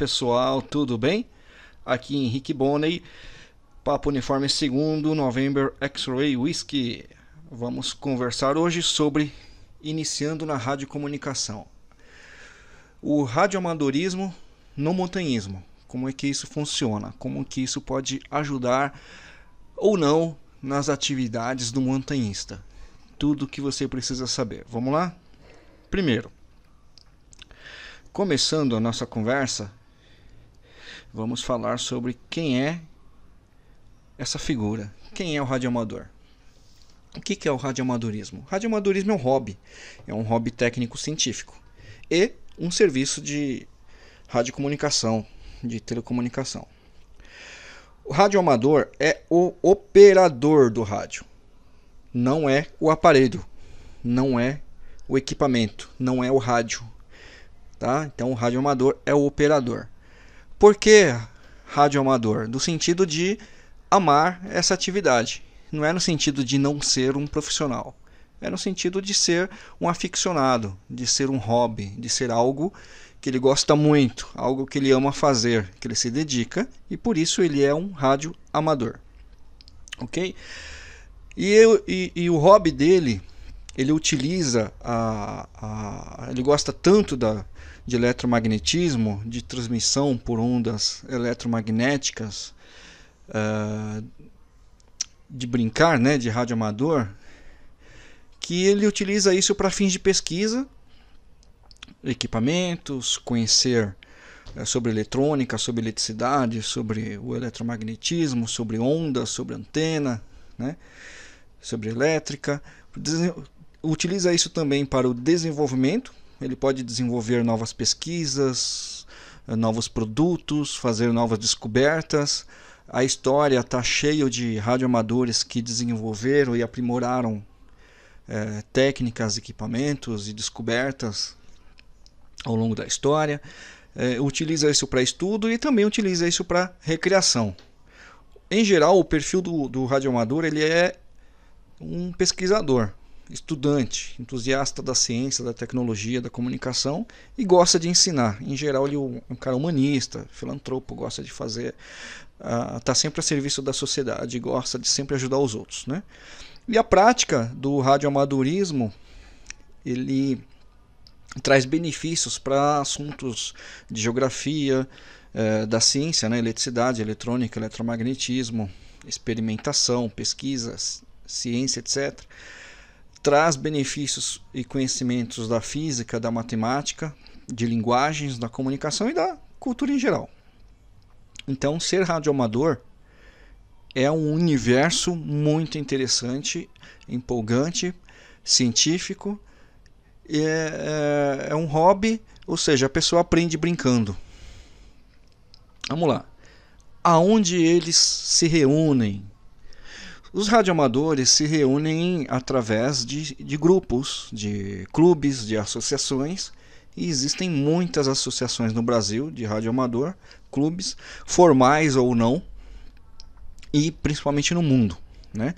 pessoal, tudo bem? Aqui Henrique Bonney, Papo Uniforme 2, November X-Ray Whisky. Vamos conversar hoje sobre iniciando na radiocomunicação. O radioamadorismo no montanhismo. Como é que isso funciona? Como que isso pode ajudar ou não nas atividades do montanhista? Tudo que você precisa saber. Vamos lá? Primeiro, começando a nossa conversa, vamos falar sobre quem é essa figura, quem é o radioamador. O que é o radioamadorismo? O radioamadorismo é um hobby, é um hobby técnico-científico e um serviço de radiocomunicação, de telecomunicação. O radioamador é o operador do rádio, não é o aparelho, não é o equipamento, não é o rádio. Tá? Então o radioamador é o operador. Por que amador no sentido de amar essa atividade. Não é no sentido de não ser um profissional. É no sentido de ser um aficionado, de ser um hobby, de ser algo que ele gosta muito, algo que ele ama fazer, que ele se dedica e por isso ele é um rádio amador. Ok? E, eu, e, e o hobby dele, ele utiliza, a, a, ele gosta tanto da, de eletromagnetismo, de transmissão por ondas eletromagnéticas, uh, de brincar, né, de radioamador, que ele utiliza isso para fins de pesquisa, equipamentos, conhecer eh, sobre eletrônica, sobre eletricidade, sobre o eletromagnetismo, sobre ondas, sobre antena, né, sobre elétrica. Utiliza isso também para o desenvolvimento ele pode desenvolver novas pesquisas, eh, novos produtos, fazer novas descobertas. A história está cheia de radioamadores que desenvolveram e aprimoraram é, técnicas, equipamentos e descobertas ao longo da história. É, utiliza isso para estudo e também utiliza isso para recreação. Em geral, o perfil do, do radioamador ele é um pesquisador estudante, entusiasta da ciência, da tecnologia, da comunicação e gosta de ensinar. Em geral, ele é um é cara humanista, filantropo, gosta de fazer, está ah, uh, sempre a serviço da sociedade, gosta de sempre ajudar os outros. Né? E a prática do radioamadurismo ele traz benefícios para assuntos de geografia, eh, da ciência, né? eletricidade, eletrônica, eletromagnetismo, experimentação, pesquisas, ciência, etc traz benefícios e conhecimentos da física, da matemática, de linguagens, da comunicação e da cultura em geral. Então, ser radioamador é um universo muito interessante, empolgante, científico. É, é, é um hobby, ou seja, a pessoa aprende brincando. Vamos lá. Aonde eles se reúnem? Os radioamadores se reúnem através de, de grupos, de clubes, de associações, e existem muitas associações no Brasil de radioamador, clubes, formais ou não, e principalmente no mundo. Né?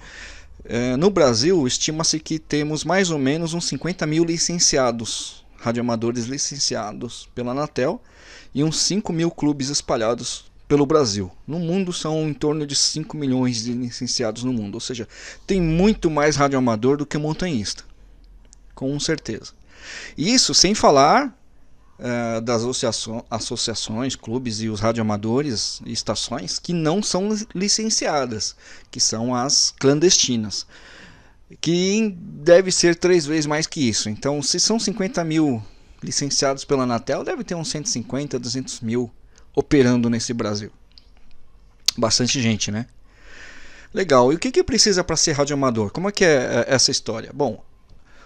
É, no Brasil, estima-se que temos mais ou menos uns 50 mil licenciados, radioamadores licenciados pela Anatel, e uns 5 mil clubes espalhados pelo Brasil. No mundo são em torno de 5 milhões de licenciados no mundo, ou seja, tem muito mais radioamador do que montanhista, com certeza. Isso sem falar uh, das associações, clubes e os radioamadores e estações que não são licenciadas, que são as clandestinas, que deve ser três vezes mais que isso. Então, se são 50 mil licenciados pela Anatel, deve ter uns 150, 200 mil operando nesse Brasil. Bastante gente, né? Legal. E o que, que precisa para ser radioamador? Como é que é, é essa história? Bom,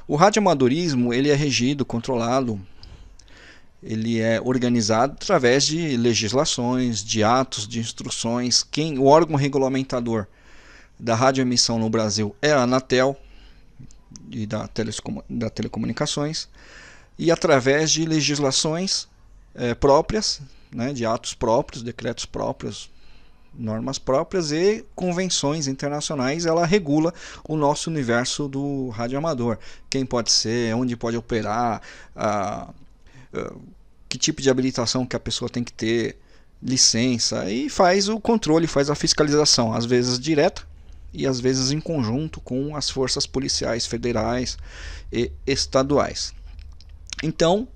o radioamadorismo ele é regido, controlado, ele é organizado através de legislações, de atos, de instruções. Quem o órgão regulamentador da radioemissão no Brasil é a Anatel e da, telecom, da telecomunicações e através de legislações é, próprias né, de atos próprios, decretos próprios, normas próprias e convenções internacionais, ela regula o nosso universo do rádio amador. Quem pode ser, onde pode operar, a, a, que tipo de habilitação que a pessoa tem que ter, licença, e faz o controle, faz a fiscalização, às vezes direta e às vezes em conjunto com as forças policiais federais e estaduais. Então,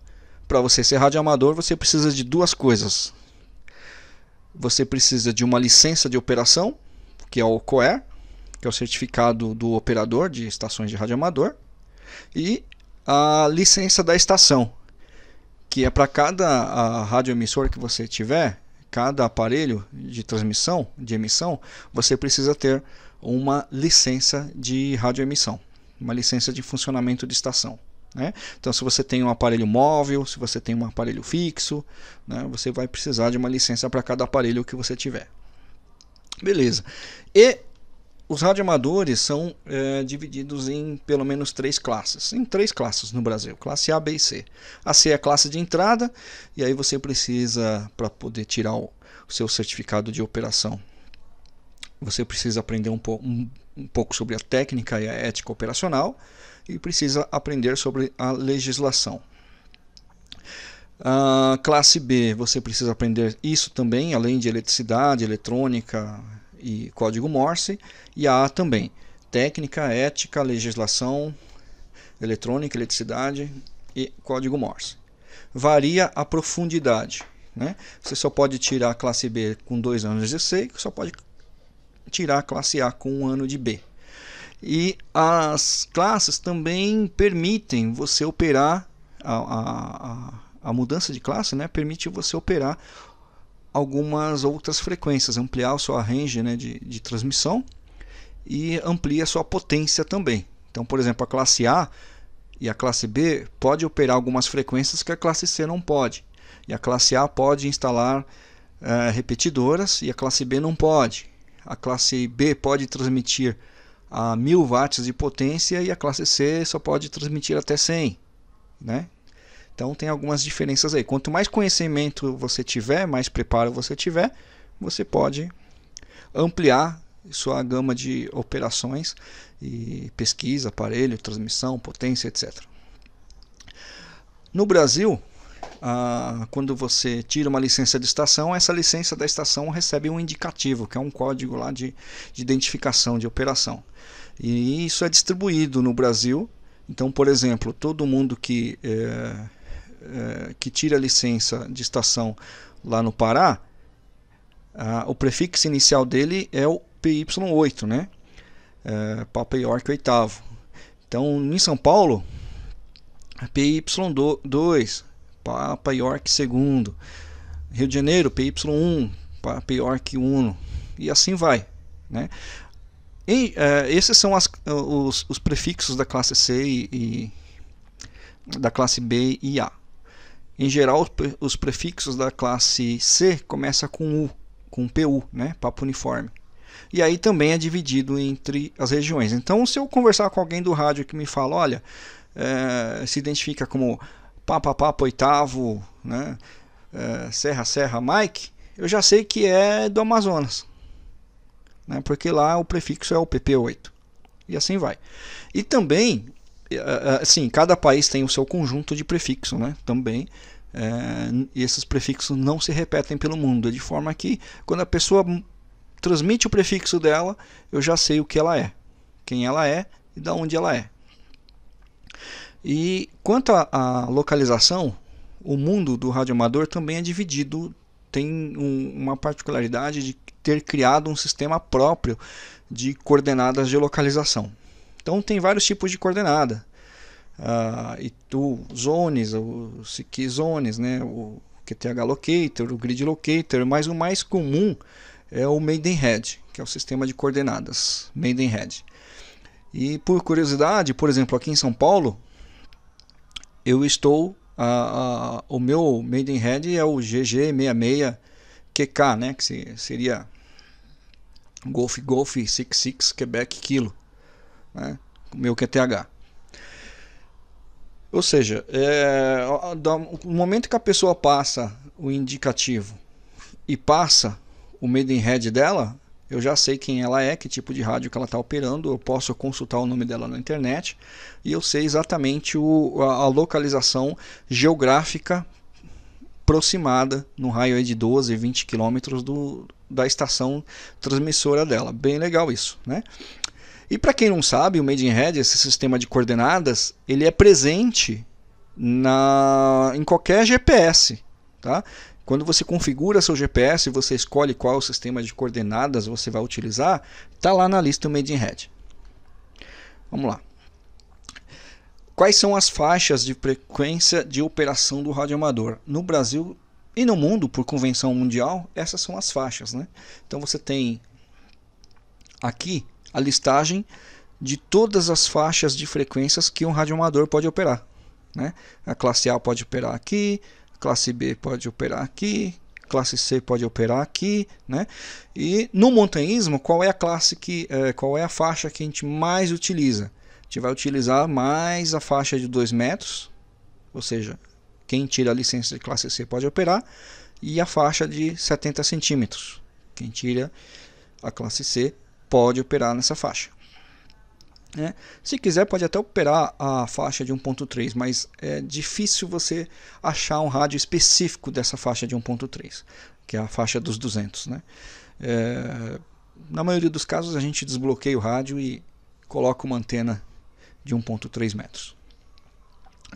para você ser radioamador, você precisa de duas coisas. Você precisa de uma licença de operação, que é o COER, que é o certificado do operador de estações de radioamador, e a licença da estação, que é para cada radioemissor que você tiver, cada aparelho de transmissão, de emissão, você precisa ter uma licença de radioemissão, uma licença de funcionamento de estação. Né? Então, se você tem um aparelho móvel, se você tem um aparelho fixo, né, você vai precisar de uma licença para cada aparelho que você tiver. Beleza. E os radioamadores são é, divididos em pelo menos três classes. Em três classes no Brasil: classe A, B e C. A C é a classe de entrada, e aí você precisa, para poder tirar o seu certificado de operação, você precisa aprender um, po um, um pouco sobre a técnica e a ética operacional e precisa aprender sobre a legislação. Uh, classe B, você precisa aprender isso também, além de eletricidade, eletrônica e código Morse. E a A também, técnica, ética, legislação, eletrônica, eletricidade e código Morse. Varia a profundidade. Né? Você só pode tirar a classe B com dois anos de C, só pode tirar a classe A com um ano de B. E as classes também permitem você operar a, a, a mudança de classe, né? Permite você operar algumas outras frequências, ampliar a sua range né, de, de transmissão e amplia a sua potência também. Então, por exemplo, a classe A e a classe B pode operar algumas frequências que a classe C não pode. E a classe A pode instalar uh, repetidoras e a classe B não pode. A classe B pode transmitir a 1000 watts de potência e a classe C só pode transmitir até 100, né? Então tem algumas diferenças aí. Quanto mais conhecimento você tiver, mais preparo você tiver, você pode ampliar sua gama de operações e pesquisa, aparelho, transmissão, potência, etc. No Brasil, ah, quando você tira uma licença de estação, essa licença da estação recebe um indicativo, que é um código lá de, de identificação de operação. E isso é distribuído no Brasil. Então, por exemplo, todo mundo que, é, é, que tira licença de estação lá no Pará, a, o prefixo inicial dele é o PY8, né? É, Papa York oitavo. Então, em São Paulo, PY2, Papa York segundo. Rio de Janeiro, PY1, Papa York 1. E assim vai. Né? E, uh, esses são as, os, os, prefixos da classe C e, e, da classe B e A. Em geral, os prefixos da classe C começa com U, com PU, né? Papo uniforme. E aí também é dividido entre as regiões. Então, se eu conversar com alguém do rádio que me fala, olha, é, se identifica como Papa Papa Oitavo, né? É, Serra Serra Mike, eu já sei que é do Amazonas né? porque lá o prefixo é o PP8. E assim vai. E também, eh, eh, assim, cada país tem o seu conjunto de prefixo, né? Também. É, esses prefixos não se repetem pelo mundo, é de forma que quando a pessoa transmite o prefixo dela, eu já sei o que ela é, quem ela é e da onde ela é. E quanto à localização, o mundo do radioamador também é dividido tem um, uma particularidade de ter criado um sistema próprio de coordenadas de localização. Então tem vários tipos de coordenada. Ah, e tu, zones, o SIC zones, né, o QTH locator, o grid locator, mas o mais comum é o Maidenhead, que é o sistema de coordenadas, Maidenhead. E por curiosidade, por exemplo, aqui em São Paulo, eu estou a, a, o meu Maidenhead é o GG66QK, né? Que seria Golf Golf 66 Quebec Kilo, né? O meu QTH. Ou seja, é, no momento que a pessoa passa o indicativo e passa o Maidenhead dela, eu já sei quem ela é, que tipo de rádio que ela está operando, eu posso consultar o nome dela na internet e eu sei exatamente o, a, a localização geográfica aproximada no raio de 12, 20 quilômetros da estação transmissora dela. Bem legal isso, né? E para quem não sabe, o Made in Red, esse sistema de coordenadas, ele é presente na, em qualquer GPS, tá? Quando você configura seu GPS e você escolhe qual sistema de coordenadas você vai utilizar, está lá na lista o Made in Red. Vamos lá. Quais são as faixas de frequência de operação do radioamador? No Brasil e no mundo, por convenção mundial, essas são as faixas. Né? Então você tem aqui a listagem de todas as faixas de frequências que um radioamador pode operar. Né? A classe A pode operar aqui, classe B pode operar aqui, classe C pode operar aqui, né? E no montanhismo, qual é a classe que, é, qual é a faixa que a gente mais utiliza? A gente vai utilizar mais a faixa de 2 metros, ou seja, quem tira a licença de classe C pode operar, e a faixa de 70 centímetros, quem tira a classe C pode operar nessa faixa. Né? se quiser, pode até operar a faixa de 1.3, mas é difícil você achar um rádio específico dessa faixa de 1.3, que é a faixa dos 200. Né? É, na maioria dos casos, a gente desbloqueia o rádio e coloca uma antena de 1.3 metros.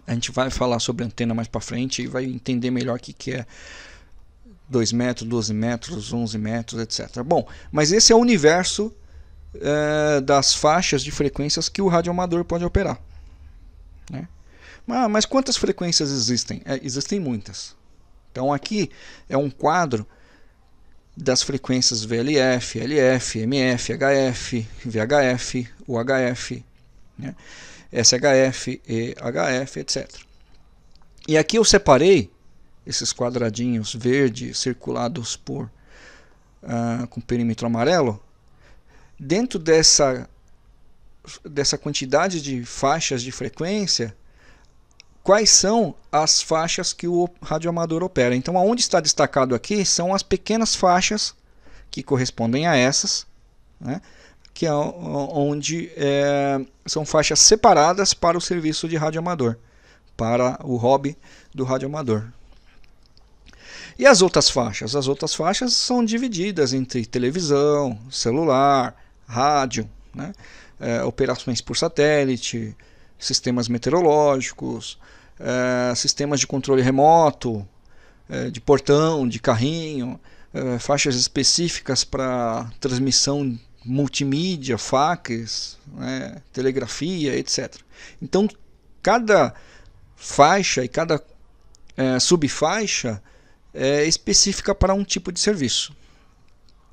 A gente vai falar sobre antena mais para frente e vai entender melhor o que, que é 2 metros, 12 metros, 11 metros, etc. Bom, mas esse é o universo é, das faixas de frequências que o radioamador pode operar. Né? Mas, mas quantas frequências existem? É, existem muitas. Então aqui é um quadro das frequências VLF, LF, MF, HF, VHF, UHF, né? SHF, EHF, etc. E aqui eu separei esses quadradinhos verdes circulados por uh, com perímetro amarelo dentro dessa, dessa quantidade de faixas de frequência, quais são as faixas que o radioamador opera. Então, aonde está destacado aqui são as pequenas faixas que correspondem a essas, né? que é onde é, são faixas separadas para o serviço de radioamador, para o hobby do radioamador. E as outras faixas? As outras faixas são divididas entre televisão, celular, rádio, né? é, operações por satélite, sistemas meteorológicos, é, sistemas de controle remoto, é, de portão, de carrinho, é, faixas específicas para transmissão multimídia, fax, né? telegrafia, etc. Então, cada faixa e cada é, subfaixa é específica para um tipo de serviço.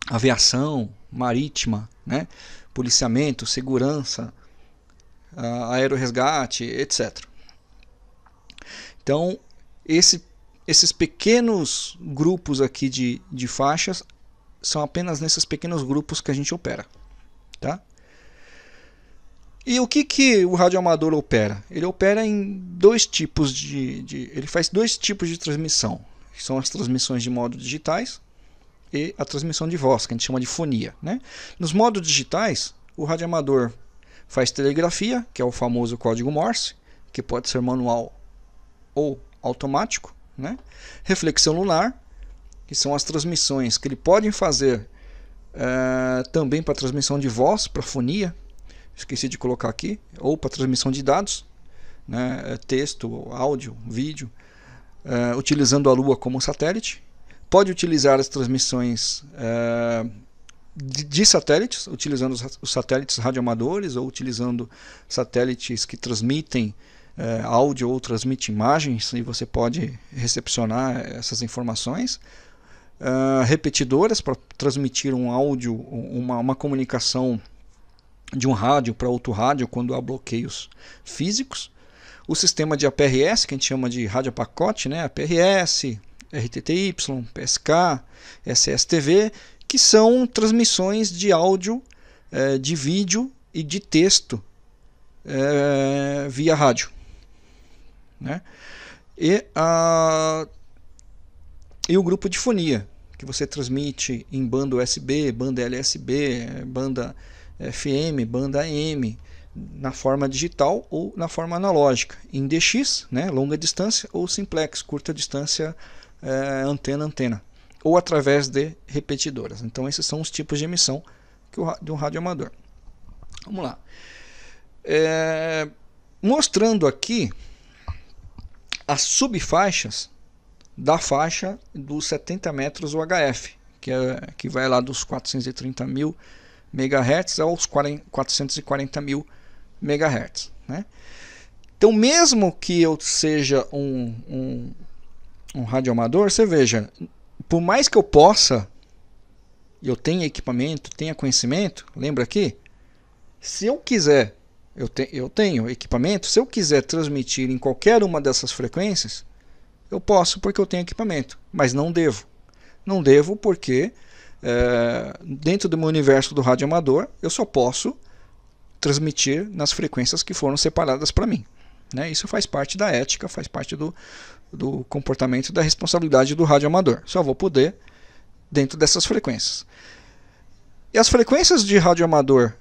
Aviação, marítima, né? policiamento, segurança, aeroresgate, etc. Então, esse, esses pequenos grupos aqui de, de faixas são apenas nesses pequenos grupos que a gente opera. Tá? E o que, que o radioamador opera? Ele opera em dois tipos de, de. Ele faz dois tipos de transmissão. Que são as transmissões de modo digitais, e a transmissão de voz, que a gente chama de fonia. Né? Nos modos digitais, o radioamador faz telegrafia, que é o famoso código Morse, que pode ser manual ou automático. Né? Reflexão lunar, que são as transmissões que ele pode fazer eh, também para transmissão de voz, para fonia, esqueci de colocar aqui, ou para transmissão de dados, né? Eh, texto, áudio, vídeo, eh, utilizando a Lua como satélite pode utilizar as transmissões é, de, de satélites, utilizando os, os satélites radioamadores ou utilizando satélites que transmitem é, áudio ou transmitem imagens e você pode recepcionar essas informações. Uh, repetidoras para transmitir um áudio, uma, uma comunicação de um rádio para outro rádio quando há bloqueios físicos. O sistema de APRS, que a gente chama de rádio pacote, né? APRS, RTTY, PSK, SSTV, que são transmissões de áudio, eh, de vídeo e de texto eh, via rádio. Né? E, a, e o grupo de fonia, que você transmite em banda USB, banda LSB, banda eh, FM, banda AM, na forma digital ou na forma analógica, em DX, né, longa distância, ou simplex, curta distância é, antena-antena, ou através de repetidoras. Então, esses são os tipos de emissão o, de um rádio amador. Vamos lá. É, mostrando aqui as subfaixas da faixa dos 70 metros UHF, que, é, que vai lá dos 430 mil megahertz aos 440 mil megahertz. Né? Então, mesmo que eu seja um, um um radioamador, você veja, por mais que eu possa, eu tenha equipamento, tenha conhecimento, lembra aqui? Se eu quiser, eu, te, eu tenho equipamento, se eu quiser transmitir em qualquer uma dessas frequências, eu posso porque eu tenho equipamento, mas não devo. Não devo porque é, dentro do meu universo do radioamador, eu só posso transmitir nas frequências que foram separadas para mim. Né? Isso faz parte da ética, faz parte do, do comportamento da responsabilidade do rádio amador. Só vou poder dentro dessas frequências. E as frequências de rádio amador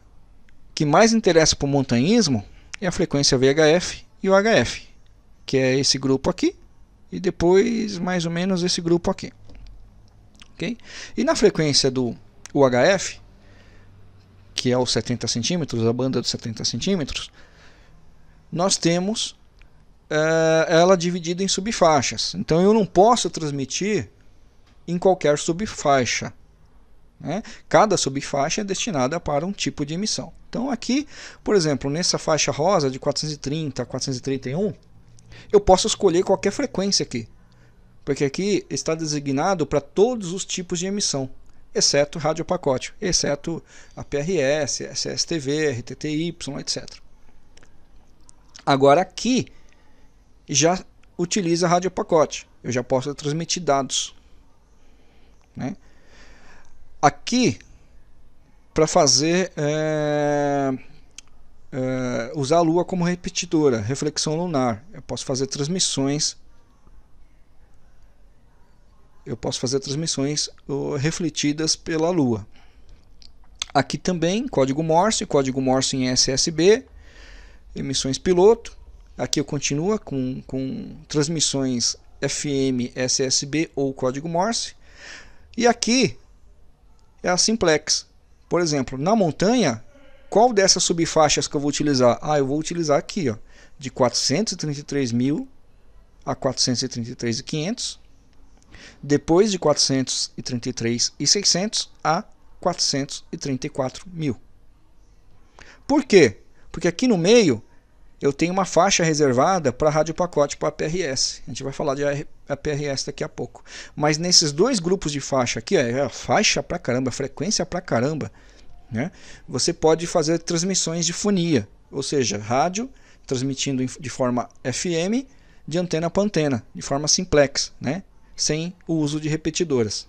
que mais interessa para o montanhismo é a frequência VHF e o HF, que é esse grupo aqui e depois mais ou menos esse grupo aqui. Okay? E na frequência do UHF, que é os 70 centímetros, a banda dos 70 centímetros, nós temos é, ela dividida em subfaixas. Então eu não posso transmitir em qualquer subfaixa. Né? Cada subfaixa é destinada para um tipo de emissão. Então aqui, por exemplo, nessa faixa rosa de 430 a 431, eu posso escolher qualquer frequência aqui, porque aqui está designado para todos os tipos de emissão, exceto rádio pacote, exceto a PRS, SSTV, RTTY, etc. Agora aqui já utiliza rádio pacote. Eu já posso transmitir dados. Né? Aqui, para fazer é, é, usar a Lua como repetidora, reflexão lunar, eu posso fazer transmissões. Eu posso fazer transmissões refletidas pela Lua. Aqui também, código Morse, código Morse em SSB, emissões piloto, Aqui eu continuo com, com transmissões FM, SSB ou código Morse. E aqui é a simplex. Por exemplo, na montanha, qual dessas subfaixas que eu vou utilizar? Ah, eu vou utilizar aqui, ó, de 433 mil a 433.500, depois de 433.600 a 434 mil. Por quê? Porque aqui no meio eu tenho uma faixa reservada para rádio pacote para APRS. A gente vai falar de APRS daqui a pouco. Mas nesses dois grupos de faixa aqui, é faixa para caramba, frequência para caramba, né? Você pode fazer transmissões de fonia, ou seja, rádio transmitindo de forma FM de antena para antena, de forma simplex, né? Sem o uso de repetidoras.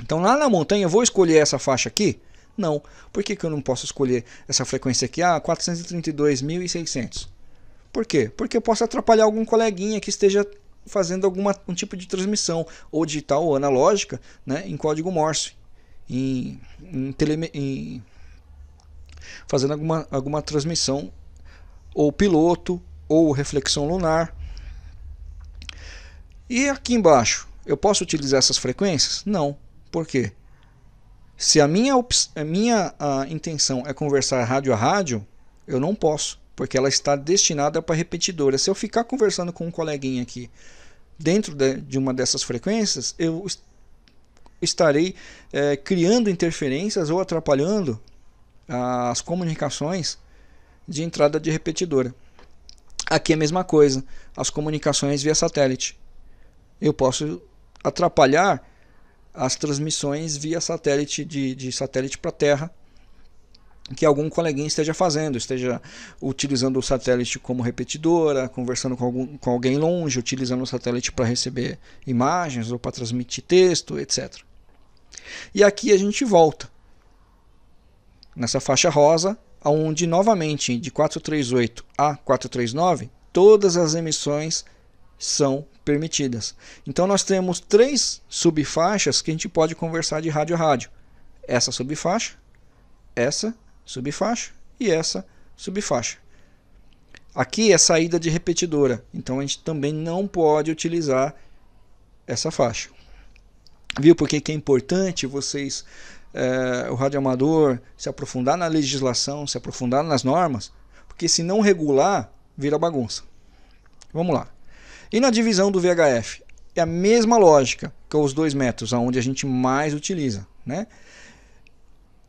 Então lá na montanha eu vou escolher essa faixa aqui, não. Por que, que eu não posso escolher essa frequência aqui? Ah, 432.600. Por quê? Porque eu posso atrapalhar algum coleguinha que esteja fazendo algum um tipo de transmissão, ou digital ou analógica, né, em código Morse, em, em, tele, em fazendo alguma, alguma transmissão, ou piloto, ou reflexão lunar. E aqui embaixo, eu posso utilizar essas frequências? Não. Por quê? Se a minha, a minha a intenção é conversar rádio a rádio, eu não posso, porque ela está destinada para repetidora. Se eu ficar conversando com um coleguinha aqui dentro de, de uma dessas frequências, eu est estarei é, criando interferências ou atrapalhando as comunicações de entrada de repetidora. Aqui é a mesma coisa, as comunicações via satélite. Eu posso atrapalhar as transmissões via satélite de, de satélite para Terra que algum coleguinha esteja fazendo, esteja utilizando o satélite como repetidora, conversando com, algum, com alguém longe, utilizando o satélite para receber imagens ou para transmitir texto, etc. E aqui a gente volta nessa faixa rosa, onde novamente de 438 a 439 todas as emissões são permitidas. Então nós temos três subfaixas que a gente pode conversar de rádio a rádio. Essa subfaixa, essa subfaixa e essa subfaixa. Aqui é saída de repetidora, então a gente também não pode utilizar essa faixa. Viu porque que é importante vocês, é, o radioamador, se aprofundar na legislação, se aprofundar nas normas? Porque se não regular, vira bagunça. Vamos lá. E na divisão do VHF? É a mesma lógica que os dois métodos, aonde a gente mais utiliza. Né?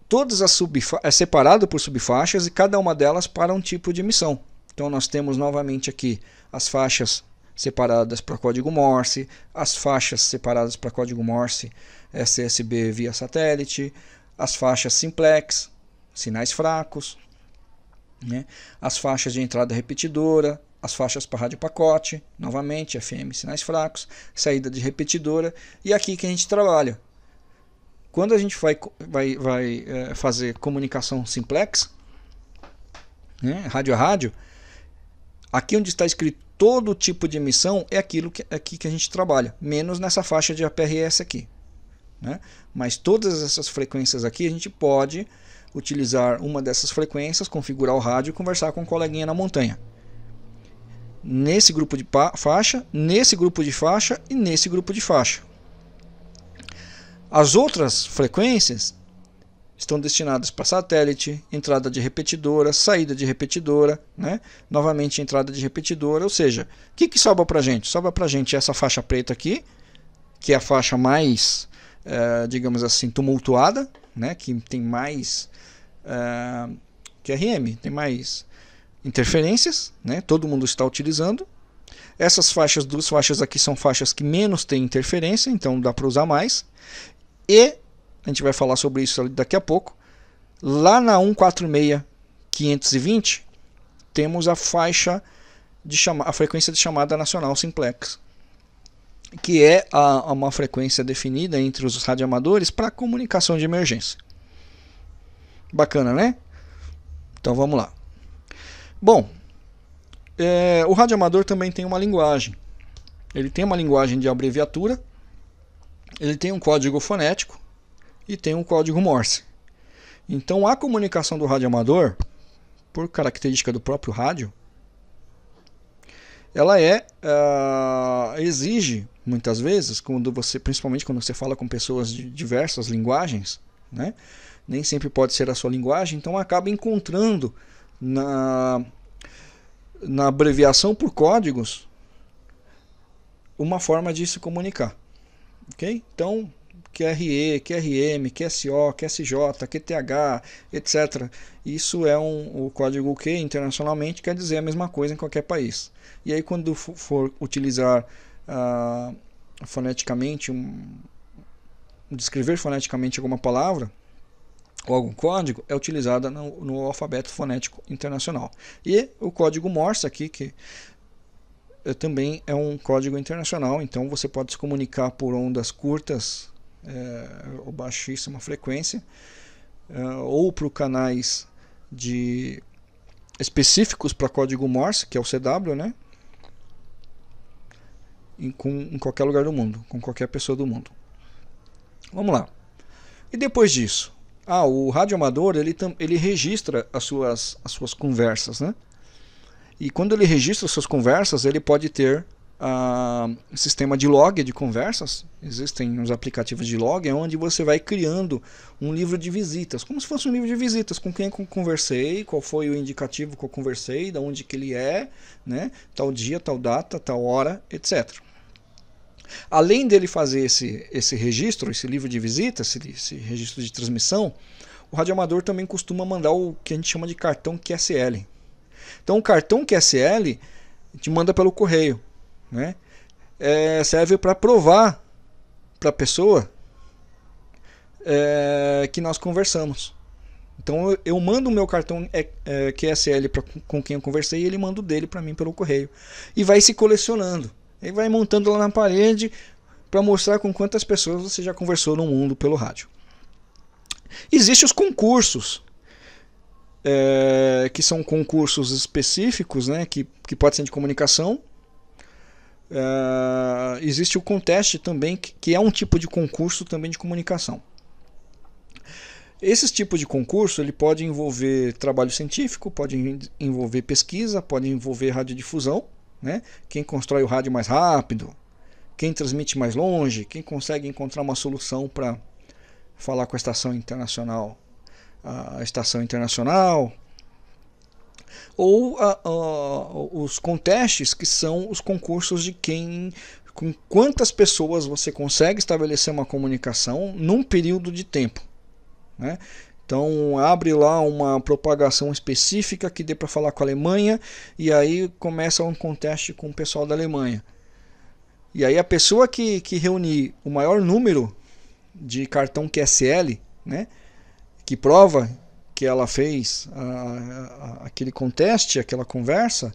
Todas as é separado por subfaixas e cada uma delas para um tipo de emissão. Então nós temos novamente aqui as faixas separadas para código Morse, as faixas separadas para código Morse eh, SSB via satélite, as faixas simplex, sinais fracos, né? as faixas de entrada repetidora, as faixas para rádio pacote, novamente FM sinais fracos, saída de repetidora e aqui que a gente trabalha. Quando a gente vai, vai, vai é, fazer comunicação simplex, né, rádio a rádio, aqui onde está escrito todo tipo de emissão é aquilo que é aqui que a gente trabalha, menos nessa faixa de APRS aqui. Né? Mas todas essas frequências aqui a gente pode utilizar uma dessas frequências, configurar o rádio e conversar com o um coleguinha na montanha nesse grupo de faixa, nesse grupo de faixa e nesse grupo de faixa. As outras frequências estão destinadas para satélite, entrada de repetidora, saída de repetidora, né? novamente entrada de repetidora, ou seja, o que, que sobra para a gente? Sobra para a gente essa faixa preta aqui, que é a faixa mais, é, digamos assim, tumultuada, né? que tem mais eh, é, QRM, tem mais interferências, né? todo mundo está utilizando. Essas faixas, duas faixas aqui são faixas que menos têm interferência, então dá para usar mais. E, a gente vai falar sobre isso daqui a pouco, lá na 146520 temos a faixa de chama a frequência de chamada nacional simplex, que é a, uma frequência definida entre os radioamadores para comunicação de emergência. Bacana, né? Então vamos lá. Bom, é, o amador também tem uma linguagem. Ele tem uma linguagem de abreviatura, ele tem um código fonético e tem um código Morse. Então a comunicação do rádio amador, por característica do próprio rádio, ela é uh, exige muitas vezes quando você, principalmente quando você fala com pessoas de diversas linguagens, né? Nem sempre pode ser a sua linguagem, então acaba encontrando na, na abreviação por códigos uma forma de se comunicar. Ok? Então, QRE, QRM, QSO, QSJ, QTH, etc. Isso é um, o código Q internacionalmente quer dizer a mesma coisa em qualquer país. E aí, quando for utilizar ah, foneticamente, um, descrever foneticamente alguma palavra, ou algum código é utilizada no, no, alfabeto fonético internacional. E o código Morse aqui, que eh, também é um código internacional, então você pode se comunicar por ondas curtas é, ou baixíssima frequência, é, ou por canais de específicos para código Morse, que é o CW, né? Em, com, em qualquer lugar do mundo, com qualquer pessoa do mundo. Vamos lá. E depois disso? Ah, o rádio amador ele, ele registra as suas, as suas conversas, né? E quando ele registra suas conversas, ele pode ter ah, um sistema de log de conversas. Existem uns aplicativos de log é onde você vai criando um livro de visitas, como se fosse um livro de visitas, com quem eu conversei, qual foi o indicativo que eu conversei, de onde que ele é, né? tal dia, tal data, tal hora, etc. Além dele fazer esse, esse registro, esse livro de visita, esse, esse registro de transmissão, o radioamador também costuma mandar o que a gente chama de cartão QSL. Então, o cartão QSL te manda pelo correio, né? É, serve para provar para a pessoa é, que nós conversamos. Então eu, eu mando o meu cartão é, é, QSL pra, com quem eu conversei e ele manda o dele para mim pelo correio. E vai se colecionando. Aí vai montando lá na parede para mostrar com quantas pessoas você já conversou no mundo pelo rádio. Existem os concursos, é, que são concursos específicos, né, que, que pode ser de comunicação. É, existe o conteste também, que, que é um tipo de concurso também de comunicação. Esses tipos de concurso ele pode envolver trabalho científico, pode envolver pesquisa, pode envolver radiodifusão. Né? Quem constrói o rádio mais rápido, quem transmite mais longe, quem consegue encontrar uma solução para falar com a estação internacional, a estação internacional, ou a, a, os contestes que são os concursos de quem com quantas pessoas você consegue estabelecer uma comunicação num período de tempo. Né? Então abre lá uma propagação específica que dê para falar com a Alemanha e aí começa um conteste com o pessoal da Alemanha. E aí a pessoa que, que reunir o maior número de cartão QSL, né, que prova que ela fez a, a, aquele conteste, aquela conversa,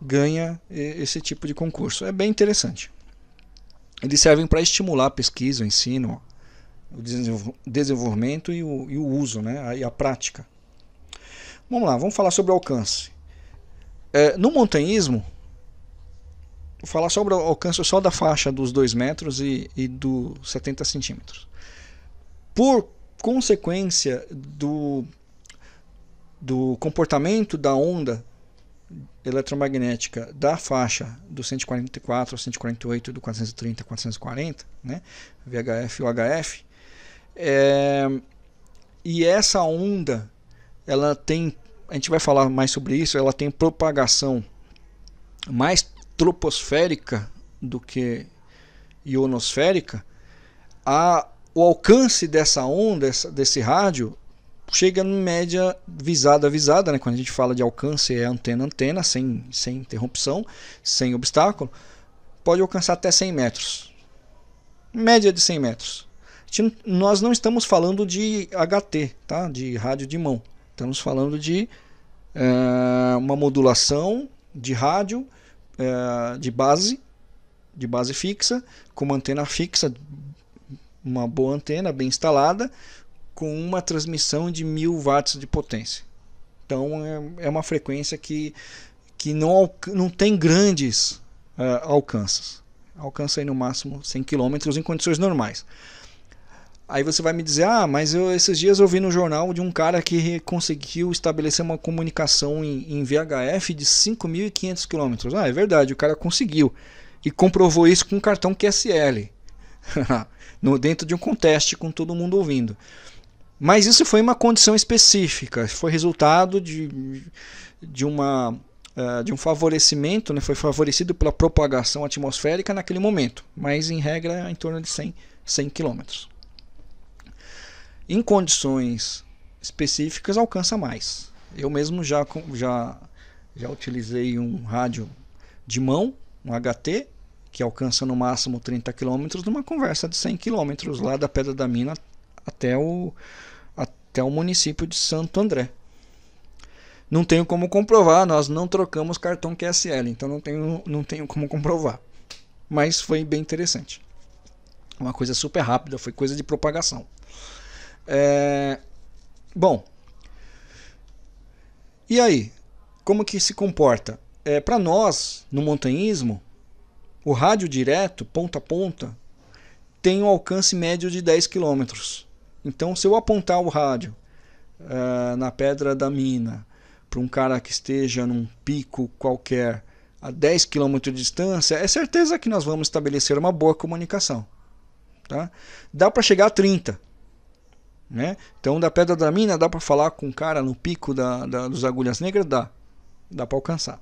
ganha esse tipo de concurso. É bem interessante. Eles servem para estimular a pesquisa, o ensino, o desenvolvimento e o, e o uso, né? e a prática. Vamos lá, vamos falar sobre alcance. É, no montanhismo, vou falar sobre o alcance só da faixa dos 2 metros e, e dos 70 centímetros. Por consequência do, do comportamento da onda eletromagnética da faixa do 144, 148 e do 430, 440, né, VHF e UHF, é, e essa onda, ela tem, a gente vai falar mais sobre isso, ela tem propagação mais troposférica do que ionosférica. A, o alcance dessa onda, essa, desse rádio, chega em média visada a visada, né? quando a gente fala de alcance é antena antena, sem, sem interrupção, sem obstáculo, pode alcançar até 100 metros. Média de 100 metros nós não estamos falando de HT, tá? de rádio de mão. Estamos falando de é, uma modulação de rádio é, de base, de base fixa, com uma antena fixa, uma boa antena bem instalada, com uma transmissão de 1000 watts de potência. Então é, é uma frequência que, que não, não tem grandes alcanças, eh, alcances. Alcança aí no máximo 100 km em condições normais. Aí você vai me dizer, ah, mas eu, esses dias eu vi no jornal de um cara que conseguiu estabelecer uma comunicação em, em VHF de 5.500 km. Ah, é verdade, o cara conseguiu. E comprovou isso com um cartão QSL. no, dentro de um conteste com todo mundo ouvindo. Mas isso foi uma condição específica, foi resultado de, de, uma, eh, de um favorecimento, né? foi favorecido pela propagação atmosférica naquele momento, mas em regra é em torno de 100, 100 quilômetros em condições específicas alcança mais. Eu mesmo já, já, já utilizei um rádio de mão, um HT, que alcança no máximo 30 km numa conversa de 100 km lá da Pedra da Mina até o, até o município de Santo André. Não tenho como comprovar, nós não trocamos cartão QSL, então não tenho, não tenho como comprovar. Mas foi bem interessante. Uma coisa super rápida, foi coisa de propagação. É... Bom, e aí? Como que se comporta? É, Para nós, no montanhismo, o rádio direto, ponta a ponta, tem um alcance médio de 10 km. Então, se eu apontar o rádio uh, na pedra da mina para um cara que esteja num pico qualquer a 10 km de distância, é certeza que nós vamos estabelecer uma boa comunicação. Tá? Dá para chegar a 30 né? Então, da Pedra da Mina, dá para falar com o cara no pico da, da, dos Agulhas Negras? Dá. Dá para alcançar.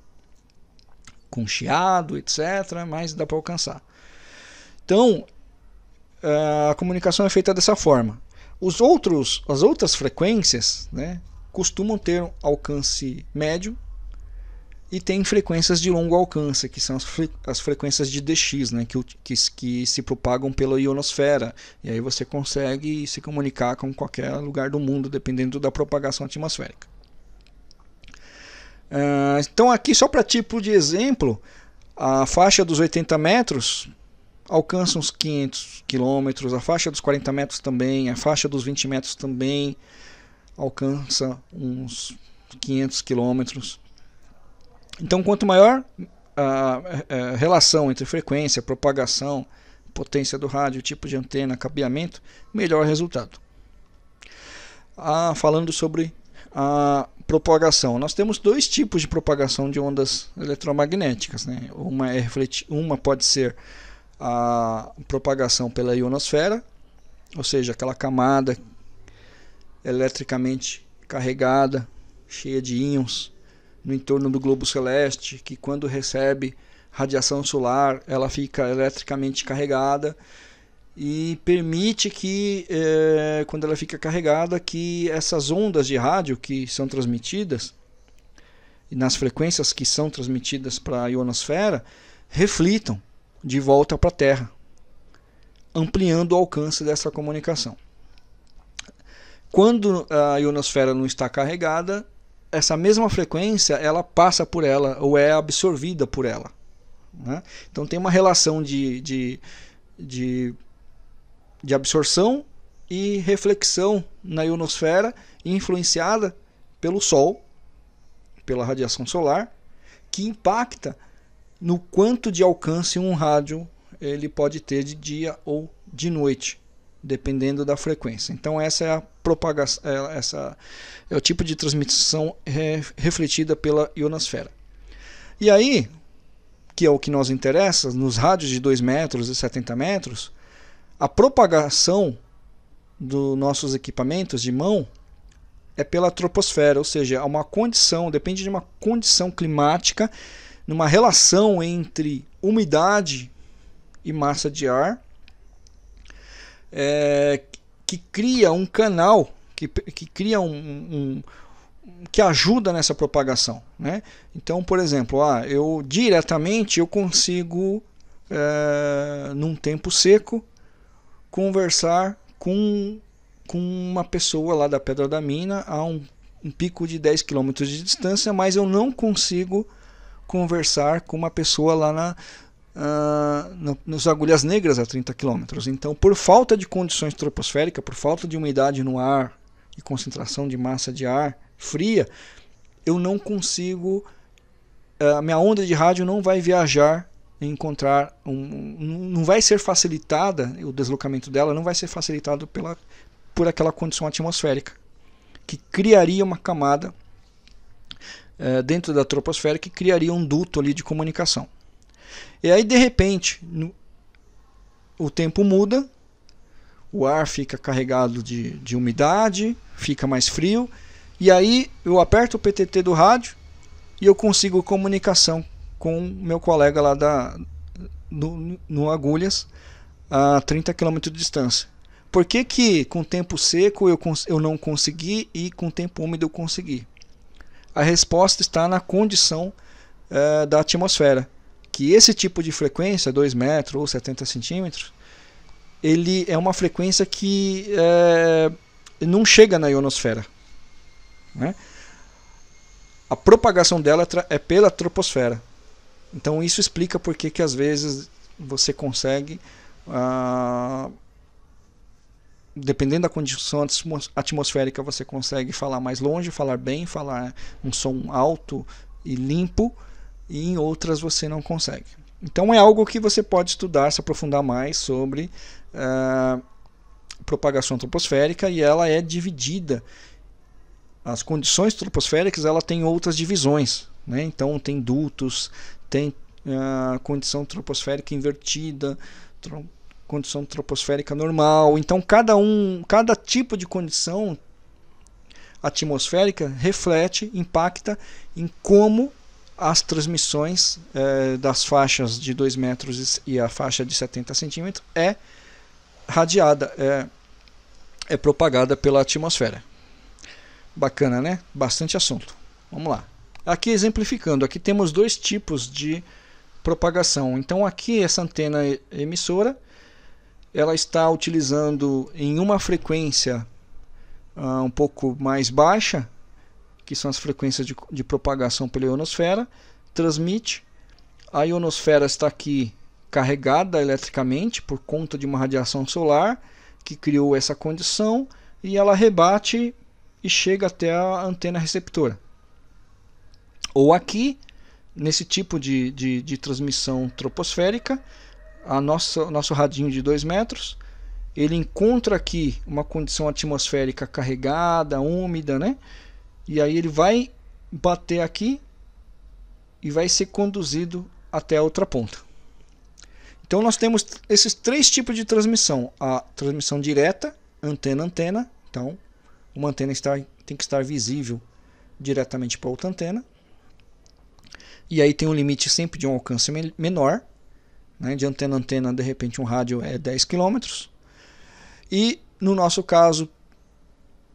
Com chiado, etc. Mas dá para alcançar. Então, eh, a comunicação é feita dessa forma. Os outros, as outras frequências né, costumam ter um alcance médio e tem frequências de longo alcance, que são as, fre as frequências de DX, né, que, que, que, se propagam pela ionosfera. E aí você consegue se comunicar com qualquer lugar do mundo, dependendo da propagação atmosférica. Uh, então, aqui, só para tipo de exemplo, a faixa dos 80 metros alcança uns 500 quilômetros, a faixa dos 40 metros também, a faixa dos 20 metros também alcança uns 500 quilômetros. Então, quanto maior a, a relação entre frequência, propagação, potência do rádio, tipo de antena, cabeamento, melhor resultado. Ah, falando sobre a propagação, nós temos dois tipos de propagação de ondas eletromagnéticas. Né? Uma, é refleti uma pode ser a propagação pela ionosfera, ou seja, aquela camada eletricamente carregada, cheia de íons no entorno do globo celeste, que quando recebe radiação solar, ela fica eletricamente carregada e permite que, é, quando ela fica carregada, que essas ondas de rádio que são transmitidas, nas frequências que são transmitidas para a ionosfera, reflitam de volta para a Terra, ampliando o alcance dessa comunicação. Quando a ionosfera não está carregada, essa mesma frequência ela passa por ela ou é absorvida por ela. Né? Então tem uma relação de, de, de, de absorção e reflexão na ionosfera influenciada pelo Sol, pela radiação solar, que impacta no quanto de alcance um rádio ele pode ter de dia ou de noite dependendo da frequência. Então essa é a propagação, é, essa é o tipo de transmissão é, refletida pela ionosfera. E aí, que é o que nos interessa, nos rádios de 2 metros e 70 metros, a propagação dos nossos equipamentos de mão é pela troposfera, ou seja, há uma condição, depende de uma condição climática, numa relação entre umidade e massa de ar, é, que cria um canal, que, que cria um, um que ajuda nessa propagação. Né? Então, por exemplo, ah, eu diretamente eu consigo, é, num tempo seco, conversar com, com uma pessoa lá da Pedra da Mina a um, um pico de 10 km de distância, mas eu não consigo conversar com uma pessoa lá na, uh, agulhas negras a 30 km. Então, por falta de condições troposféricas, por falta de umidade no ar e concentração de massa de ar fria, eu não consigo. Ah, a uh, minha onda de rádio não vai viajar encontrar um, não vai ser facilitada o deslocamento dela não vai ser facilitado pela por aquela condição atmosférica que criaria uma camada eh, dentro da troposfera que criaria um duto ali de comunicação e aí, de repente, no, o tempo muda, o ar fica carregado de, de umidade, fica mais frio, e aí eu aperto o PTT do rádio e eu consigo comunicação com meu colega lá da, no, no Agulhas, a 30 km de distância. Por que, que com tempo seco eu, eu não consegui e com tempo úmido eu consegui? A resposta está na condição eh, da atmosfera que esse tipo de frequência, 2 metros ou 70 centímetros, ele é uma frequência que é, não chega na ionosfera. Né? A propagação dela é pela troposfera. Então isso explica porque que às vezes você consegue, ah, dependendo da condição atmosférica, você consegue falar mais longe, falar bem, falar um som alto e limpo, e em outras você não consegue. Então é algo que você pode estudar, se aprofundar mais sobre uh, propagação troposférica e ela é dividida. As condições troposféricas ela tem outras divisões, né? então tem dutos, tem uh, condição troposférica invertida, tro condição troposférica normal. Então cada um, cada tipo de condição atmosférica reflete, impacta em como as transmissões eh, das faixas de 2 metros e a faixa de 70 centímetros é radiada, é, é propagada pela atmosfera. Bacana, né? Bastante assunto. Vamos lá. Aqui exemplificando, aqui temos dois tipos de propagação. Então aqui essa antena emissora, ela está utilizando em uma frequência uh, um pouco mais baixa que são as frequências de, de propagação pela ionosfera, transmite. A ionosfera está aqui carregada eletricamente por conta de uma radiação solar que criou essa condição e ela rebate e chega até a antena receptora. Ou aqui, nesse tipo de, de, de transmissão troposférica, a nossa, nosso radinho de 2 metros, ele encontra aqui uma condição atmosférica carregada, úmida, né? E aí ele vai bater aqui e vai ser conduzido até a outra ponta. Então nós temos esses três tipos de transmissão: a transmissão direta, antena-antena. Então, uma antena está, tem que estar visível diretamente para outra antena. E aí tem um limite sempre de um alcance menor. Né? De antena antena, de repente, um rádio é 10 km. E no nosso caso,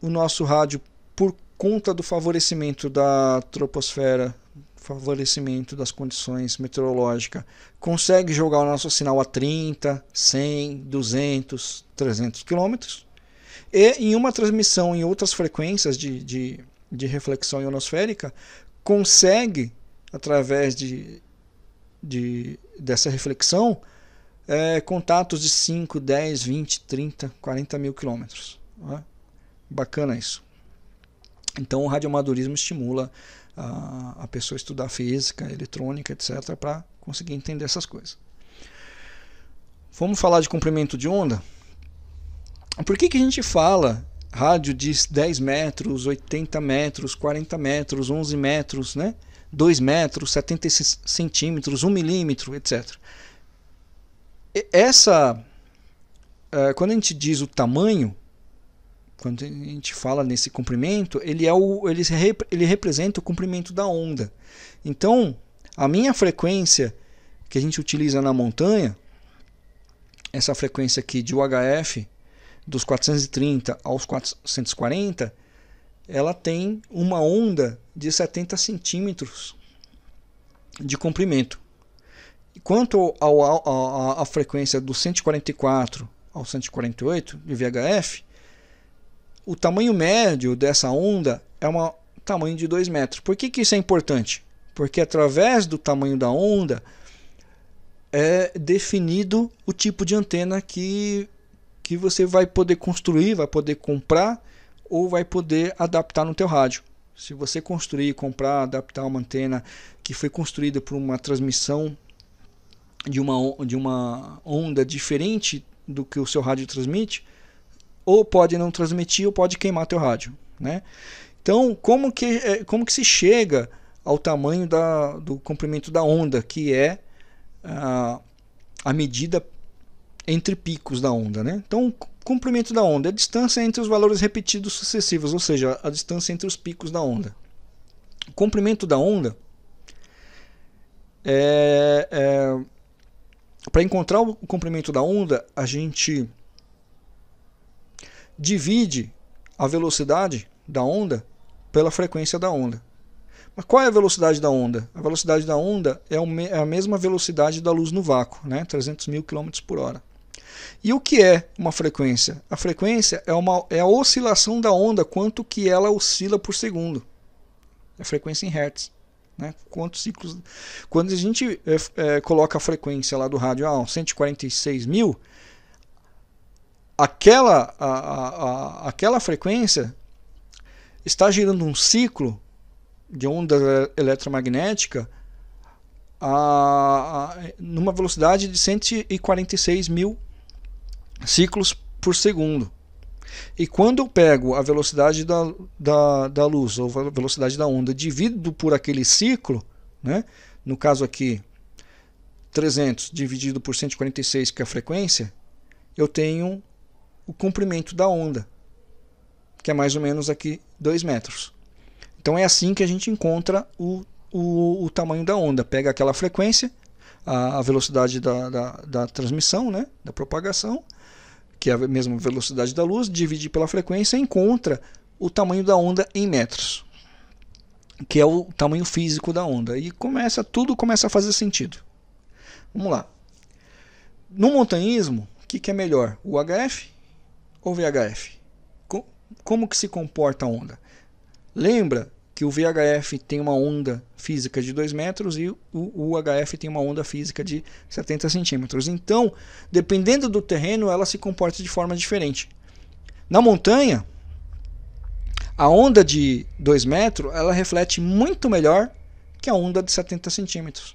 o nosso rádio, por conta do favorecimento da troposfera, favorecimento das condições meteorológicas, consegue jogar o nosso sinal a 30, 100, 200, 300 quilômetros. E em uma transmissão em outras frequências de, de, de reflexão ionosférica, consegue, através de, de, dessa reflexão, é, contatos de 5, 10, 20, 30, 40 mil quilômetros. Né? Bacana isso. Então, o radioamadorismo estimula a, a pessoa a estudar física, eletrônica, etc., para conseguir entender essas coisas. Vamos falar de comprimento de onda? Por que, que a gente fala rádio de 10 metros, 80 metros, 40 metros, 11 metros, né? 2 metros, 76 centímetros, 1 milímetro, etc. Essa, eh, quando a gente diz o tamanho, quando a gente fala nesse comprimento, ele, é o, ele, ele representa o comprimento da onda. Então, a minha frequência que a gente utiliza na montanha, essa frequência aqui de UHF, dos 430 aos 440, ela tem uma onda de 70 centímetros de comprimento. Quanto à frequência dos 144 ao 148 de VHF, o tamanho médio dessa onda é um tamanho de 2 metros. Por que, que isso é importante? Porque através do tamanho da onda é definido o tipo de antena que, que você vai poder construir, vai poder comprar ou vai poder adaptar no teu rádio. Se você construir, comprar, adaptar uma antena que foi construída por uma transmissão de uma, de uma onda diferente do que o seu rádio transmite, ou pode não transmitir ou pode queimar teu rádio, né? Então, como que, é, como que se chega ao tamanho da, do comprimento da onda, que é a, ah, a medida entre picos da onda, né? Então, comprimento da onda é a distância entre os valores repetidos sucessivos, ou seja, a distância entre os picos da onda. O comprimento da onda é, é para encontrar o comprimento da onda, a gente divide a velocidade da onda pela frequência da onda. Mas qual é a velocidade da onda? A velocidade da onda é, é a mesma velocidade da luz no vácuo, né? 300 mil km por hora. E o que é uma frequência? A frequência é, uma, é a oscilação da onda, quanto que ela oscila por segundo. É frequência em hertz. Né? Quantos ciclos? Quando a gente é, é, coloca a frequência lá do rádio, ah, 146 mil, aquela, a, a, a, aquela frequência está girando um ciclo de onda eletromagnética a, numa velocidade de 146 mil ciclos por segundo. E quando eu pego a velocidade da, da, da luz ou a velocidade da onda dividido por aquele ciclo, né? no caso aqui 300 dividido por 146, que é a frequência, eu tenho o comprimento da onda, que é mais ou menos aqui 2 metros. Então é assim que a gente encontra o, o, o tamanho da onda. Pega aquela frequência, a, a velocidade da, da, da, transmissão, né, da propagação, que é a mesma velocidade da luz, divide pela frequência e encontra o tamanho da onda em metros, que é o tamanho físico da onda. E começa tudo começa a fazer sentido. Vamos lá. No montanhismo, o que, que é melhor? O HF ou VHF? como que se comporta a onda? Lembra que o VHF tem uma onda física de 2 metros e o UHF tem uma onda física de 70 centímetros. Então, dependendo do terreno, ela se comporta de forma diferente. Na montanha, a onda de 2 metros ela reflete muito melhor que a onda de 70 centímetros.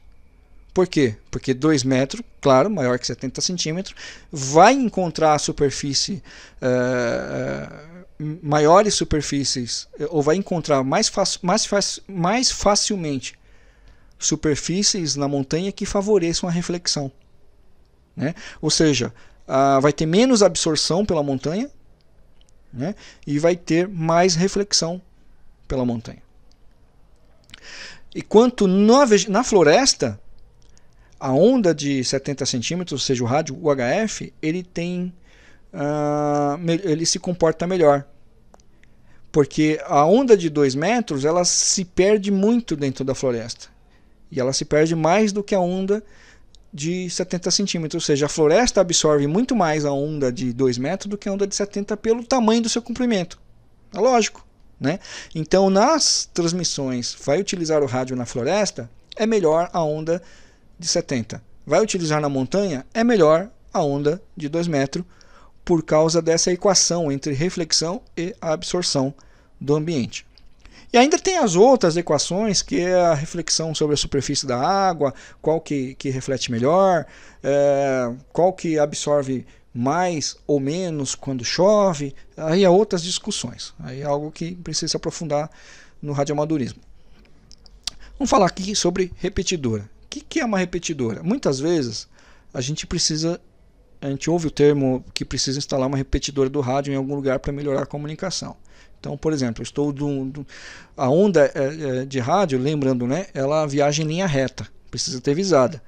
Por quê? Porque 2 metros, claro, maior que 70 centímetros, vai encontrar a superfície, uh, maiores superfícies, eh, ou vai encontrar mais, mais, mais facilmente superfícies na montanha que favoreçam a reflexão. Né? Ou seja, uh, vai ter menos absorção pela montanha né? e vai ter mais reflexão pela montanha. e na, na floresta, a onda de 70 centímetros, ou seja, o rádio UHF, ele tem uh, ele se comporta melhor. Porque a onda de 2 metros ela se perde muito dentro da floresta. E ela se perde mais do que a onda de 70 centímetros. Ou seja, a floresta absorve muito mais a onda de 2 metros do que a onda de 70 pelo tamanho do seu comprimento. É lógico. Né? Então, nas transmissões, vai utilizar o rádio na floresta, é melhor a onda de 70. Vai utilizar na montanha? É melhor a onda de 2 metros por causa dessa equação entre reflexão e absorção do ambiente. E ainda tem as outras equações, que é a reflexão sobre a superfície da água, qual que, que reflete melhor, é, qual que absorve mais ou menos quando chove, aí há é outras discussões. Aí é algo que precisa se aprofundar no radioamadurismo. Vamos falar aqui sobre repetidora que, que é uma repetidora? Muitas vezes a gente precisa, a gente ouve o termo que precisa instalar uma repetidora do rádio em algum lugar para melhorar a comunicação. Então, por exemplo, estou do, do, a onda é, é, de rádio, lembrando, né? Ela viaja em linha reta, precisa ter visada.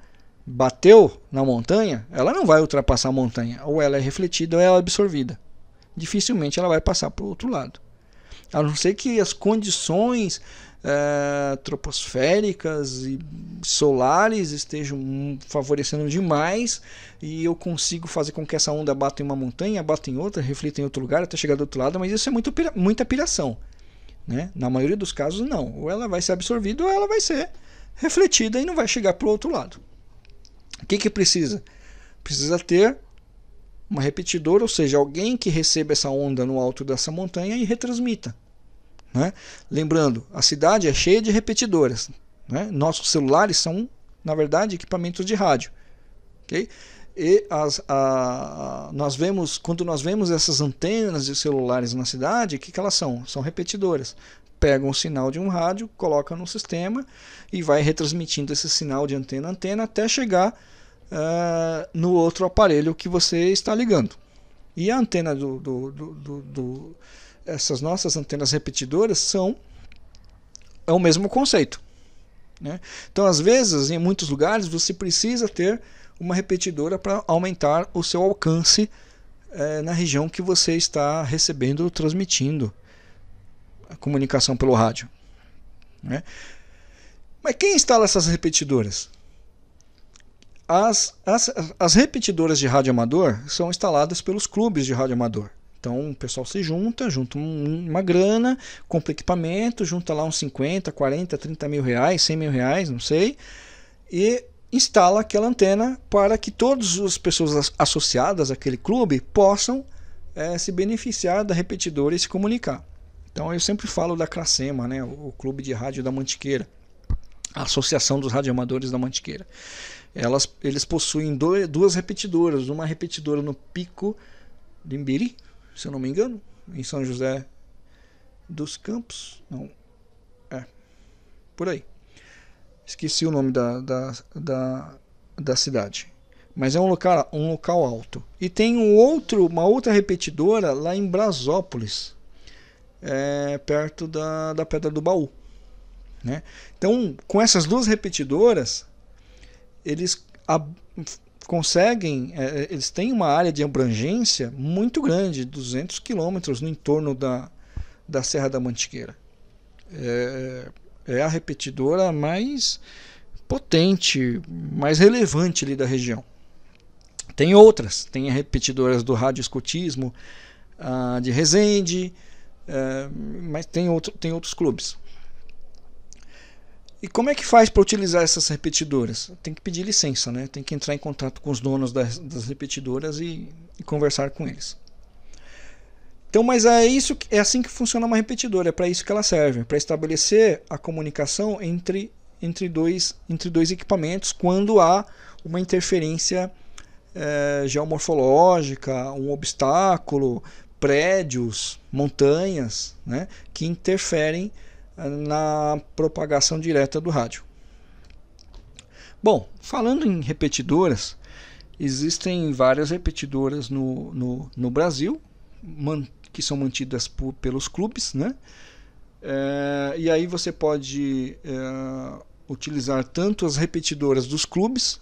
Bateu na montanha, ela não vai ultrapassar a montanha, ou ela é refletida ou ela é absorvida. Dificilmente ela vai passar para o outro lado. A não ser que as condições é, troposféricas e solares estejam favorecendo demais e eu consigo fazer com que essa onda bata em uma montanha, bata em outra, reflita em outro lugar até chegar do outro lado, mas isso é muito, muita piração. Né? Na maioria dos casos, não. Ou ela vai ser absorvida ou ela vai ser refletida e não vai chegar para o outro lado. O que, que precisa? Precisa ter uma repetidora, ou seja, alguém que receba essa onda no alto dessa montanha e retransmita. Né? Lembrando, a cidade é cheia de repetidoras. Né? Nossos celulares são, na verdade, equipamentos de rádio. Okay? E as, a, nós vemos, quando nós vemos essas antenas de celulares na cidade, o que, que elas são? São repetidoras. Pegam o sinal de um rádio, colocam no sistema e vai retransmitindo esse sinal de antena a antena até chegar uh, no outro aparelho que você está ligando. E a antena do, do, do, do essas nossas antenas repetidoras são é o mesmo conceito. Né? Então, às vezes, em muitos lugares, você precisa ter uma repetidora para aumentar o seu alcance é, na região que você está recebendo ou transmitindo a comunicação pelo rádio. Né? Mas quem instala essas repetidoras? As, as, as repetidoras de rádio amador são instaladas pelos clubes de rádio amador. Então o pessoal se junta, junta uma grana, compra equipamento, junta lá uns 50, 40, 30 mil reais, 100 mil reais, não sei, e instala aquela antena para que todas as pessoas associadas àquele clube possam é, se beneficiar da repetidora e se comunicar. Então eu sempre falo da Cracema, né, o clube de rádio da Mantiqueira, a Associação dos Radioamadores da Mantiqueira. Elas, eles possuem dois, duas repetidoras, uma repetidora no Pico Limbiri, se eu não me engano, em São José dos Campos. Não. É. Por aí. Esqueci o nome da, da, da, da cidade. Mas é um local, um local alto. E tem um outro, uma outra repetidora lá em Brasópolis, é, perto da, da Pedra do Baú. Né? Então, com essas duas repetidoras, eles conseguem, é, é, eles têm uma área de abrangência muito grande, 200 quilômetros no entorno da, da Serra da Mantiqueira. É, é, é a repetidora mais potente, mais relevante ali da região. Tem outras, tem repetidoras do rádio escotismo, a de Resende, é, mas tem, outro, tem outros clubes. E como é que faz para utilizar essas repetidoras? Tem que pedir licença, né? Tem que entrar em contato com os donos das, das repetidoras e, e, conversar com eles. Então, mas é isso, é assim que funciona uma repetidora, é para isso que ela serve, para estabelecer a comunicação entre entre dois entre dois equipamentos quando há uma interferência é, geomorfológica, um obstáculo, prédios, montanhas, né, que interferem na propagação direta do rádio. Bom, falando em repetidoras, existem várias repetidoras no, no, no Brasil man, que são mantidas por, pelos clubes, né? É, e aí você pode é, utilizar tanto as repetidoras dos clubes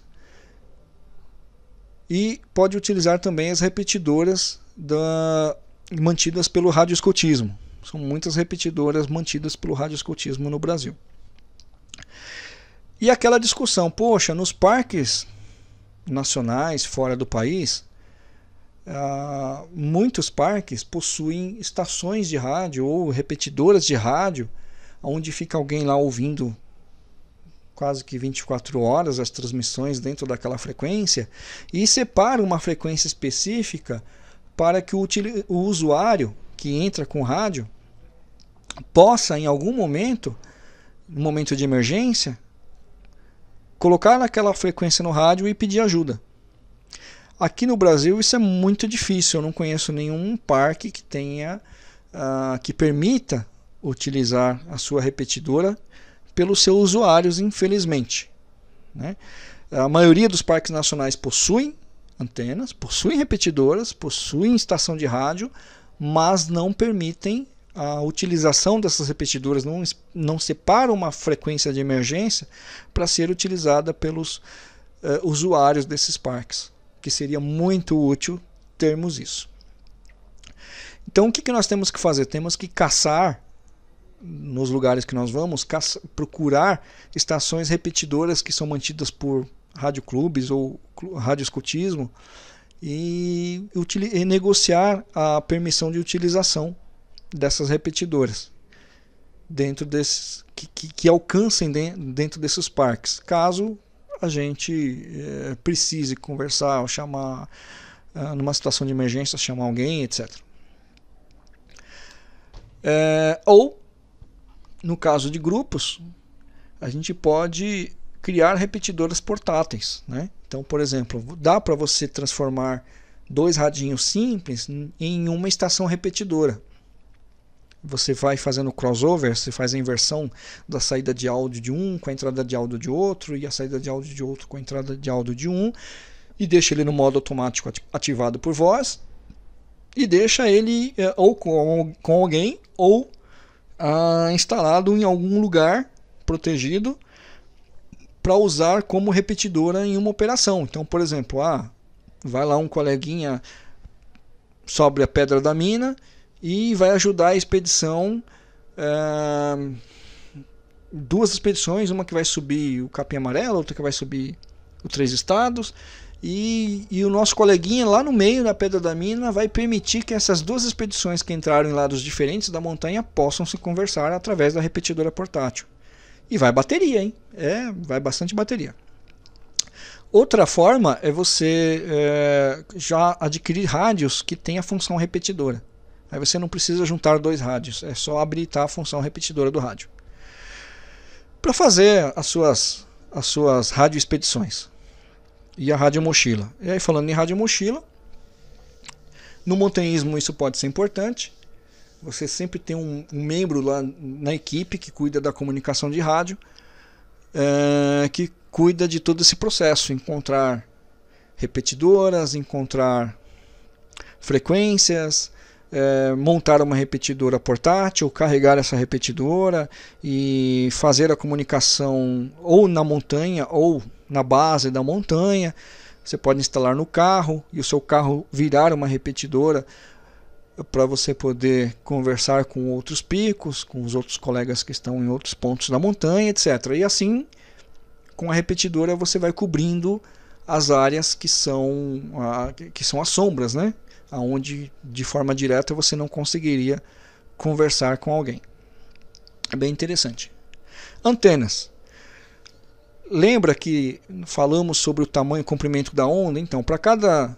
e pode utilizar também as repetidoras da, mantidas pelo radioescotismo. escotismo. São muitas repetidoras mantidas pelo radioscotismo no Brasil. E aquela discussão, poxa, nos parques nacionais fora do país, ah, muitos parques possuem estações de rádio ou repetidoras de rádio, onde fica alguém lá ouvindo quase que 24 horas as transmissões dentro daquela frequência e separa uma frequência específica para que o, o usuário que entra com rádio possa, em algum momento, no momento de emergência, colocar aquela frequência no rádio e pedir ajuda. Aqui no Brasil isso é muito difícil. Eu não conheço nenhum parque que tenha uh, que permita utilizar a sua repetidora pelos seus usuários, infelizmente. Né? A maioria dos parques nacionais possuem antenas, possuem repetidoras, possuem estação de rádio, mas não permitem a utilização dessas repetidoras, não, não separam uma frequência de emergência para ser utilizada pelos eh, usuários desses parques, que seria muito útil termos isso. Então, o que, que nós temos que fazer? Temos que caçar nos lugares que nós vamos, caça, procurar estações repetidoras que são mantidas por rádio clubes ou rádio escutismo e, e negociar a permissão de utilização dessas repetidoras dentro desses que, que, que alcancem dentro desses parques. Caso a gente é, precise conversar ou chamar é, numa situação de emergência, chamar alguém, etc. É, eh, ou, no caso de grupos, a gente pode criar repetidoras portáteis, né? Então, por exemplo, dá para você transformar dois radinhos simples em uma estação repetidora. Você vai fazendo crossover, você faz a inversão da saída de áudio de um com a entrada de áudio de outro e a saída de áudio de outro com a entrada de áudio de um e deixa ele no modo automático ativado por voz e deixa ele eh, ou com, com alguém ou ah, instalado em algum lugar protegido para usar como repetidora em uma operação. Então, por exemplo, ah, vai lá um coleguinha sobre a pedra da mina e vai ajudar a expedição. Eh, duas expedições, uma que vai subir o Capim Amarelo, outra que vai subir o Três Estados. E, e, o nosso coleguinha lá no meio da Pedra da Mina vai permitir que essas duas expedições que entraram em lados diferentes da montanha possam se conversar através da repetidora portátil. E vai bateria, hein? É, vai bastante bateria. Outra forma é você é, já adquirir rádios que tem a função repetidora. Aí você não precisa juntar dois rádios, é só habilitar tá a função repetidora do rádio. Para fazer as suas, as suas rádio expedições e a rádio mochila. E aí falando em rádio mochila, no montanhismo isso pode ser importante. Você sempre tem um, um membro lá na equipe que cuida da comunicação de rádio, é, que cuida de todo esse processo, encontrar repetidoras, encontrar frequências, é, montar uma repetidora portátil, carregar essa repetidora e fazer a comunicação ou na montanha ou na base da montanha. Você pode instalar no carro e o seu carro virar uma repetidora para você poder conversar com outros picos, com os outros colegas que estão em outros pontos da montanha, etc. E assim, com a repetidora, você vai cobrindo as áreas que são, a, que são as sombras, né? Aonde de forma direta você não conseguiria conversar com alguém. É bem interessante. Antenas. Lembra que falamos sobre o tamanho e comprimento da onda? Então, para cada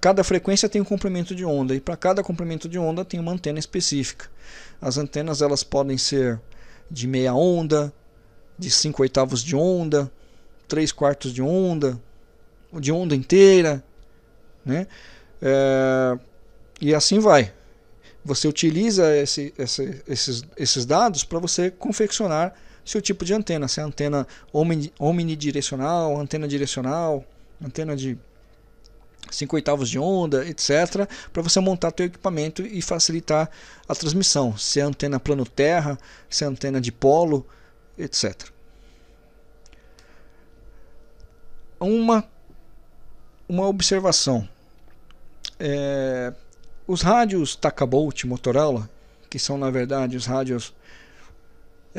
Cada frequência tem um comprimento de onda e para cada comprimento de onda tem uma antena específica. As antenas elas podem ser de meia onda, de 5 oitavos de onda, 3 quartos de onda, de onda inteira, né? É, e assim vai. Você utiliza esse, esse, esses, esses dados para você confeccionar seu tipo de antena, se é antena omnidirecional, antena direcional, antena de 5 oitavos de onda, etc., para você montar seu equipamento e facilitar a transmissão, se é antena plano terra, se é antena de polo, etc. Uma, uma observação. É, os rádios Takabolt Motorola, que são na verdade os rádios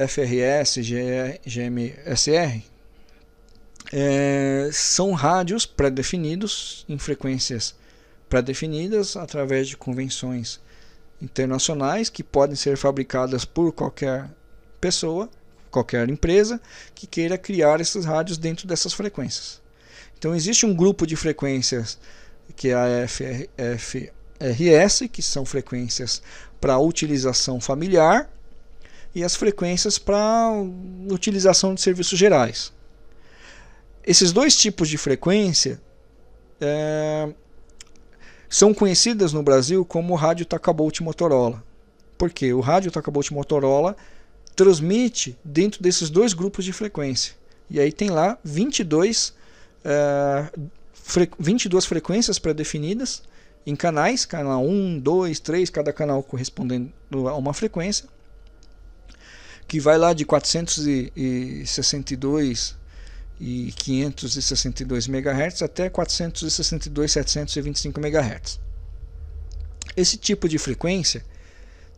FRS, GM, GMSR, é, são rádios pré-definidos em frequências pré-definidas através de convenções internacionais que podem ser fabricadas por qualquer pessoa, qualquer empresa que queira criar esses rádios dentro dessas frequências. Então existe um grupo de frequências que é a FRS, que são frequências para utilização familiar e as frequências para utilização de serviços gerais esses dois tipos de frequência é, são conhecidas no Brasil como rádio Takabolt Motorola. Porque o rádio Takabolt Motorola transmite dentro desses dois grupos de frequência. E aí tem lá 22, é, fre 22 frequências pré-definidas em canais, canal 1, 2, 3, cada canal correspondendo a uma frequência, que vai lá de 462 e 562 MHz até 462 725 MHz. Esse tipo de frequência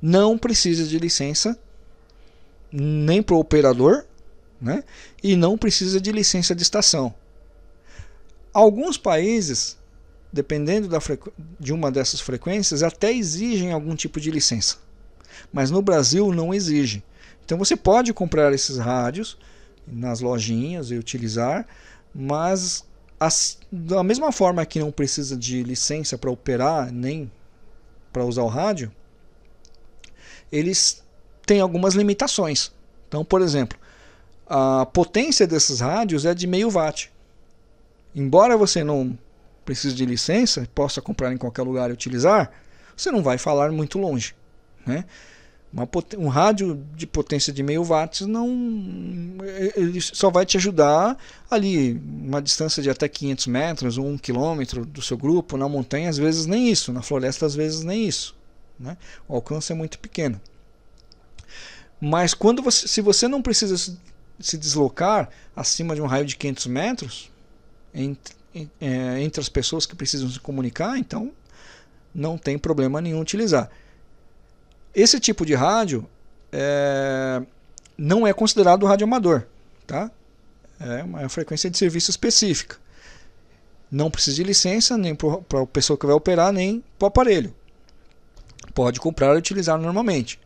não precisa de licença nem para o operador, né? E não precisa de licença de estação. Alguns países, dependendo da de uma dessas frequências, até exigem algum tipo de licença. Mas no Brasil não exige. Então você pode comprar esses rádios nas lojinhas e utilizar, mas as, da mesma forma que não precisa de licença para operar nem para usar o rádio, eles têm algumas limitações. Então, por exemplo, a potência desses rádios é de meio watt. Embora você não precise de licença, possa comprar em qualquer lugar e utilizar, você não vai falar muito longe, né? Uma, um rádio de potência de meio watts não ele só vai te ajudar ali uma distância de até 500 metros ou um quilômetro do seu grupo na montanha às vezes nem isso na floresta às vezes nem isso né? o alcance é muito pequeno mas quando você se você não precisa se deslocar acima de um raio de 500 metros entre, é, entre as pessoas que precisam se comunicar então não tem problema nenhum utilizar esse tipo de rádio é, não é considerado rádio amador, tá? É uma é frequência de serviço específica. Não precisa de licença nem para a pessoa que vai operar, nem para o aparelho. Pode comprar e utilizar normalmente.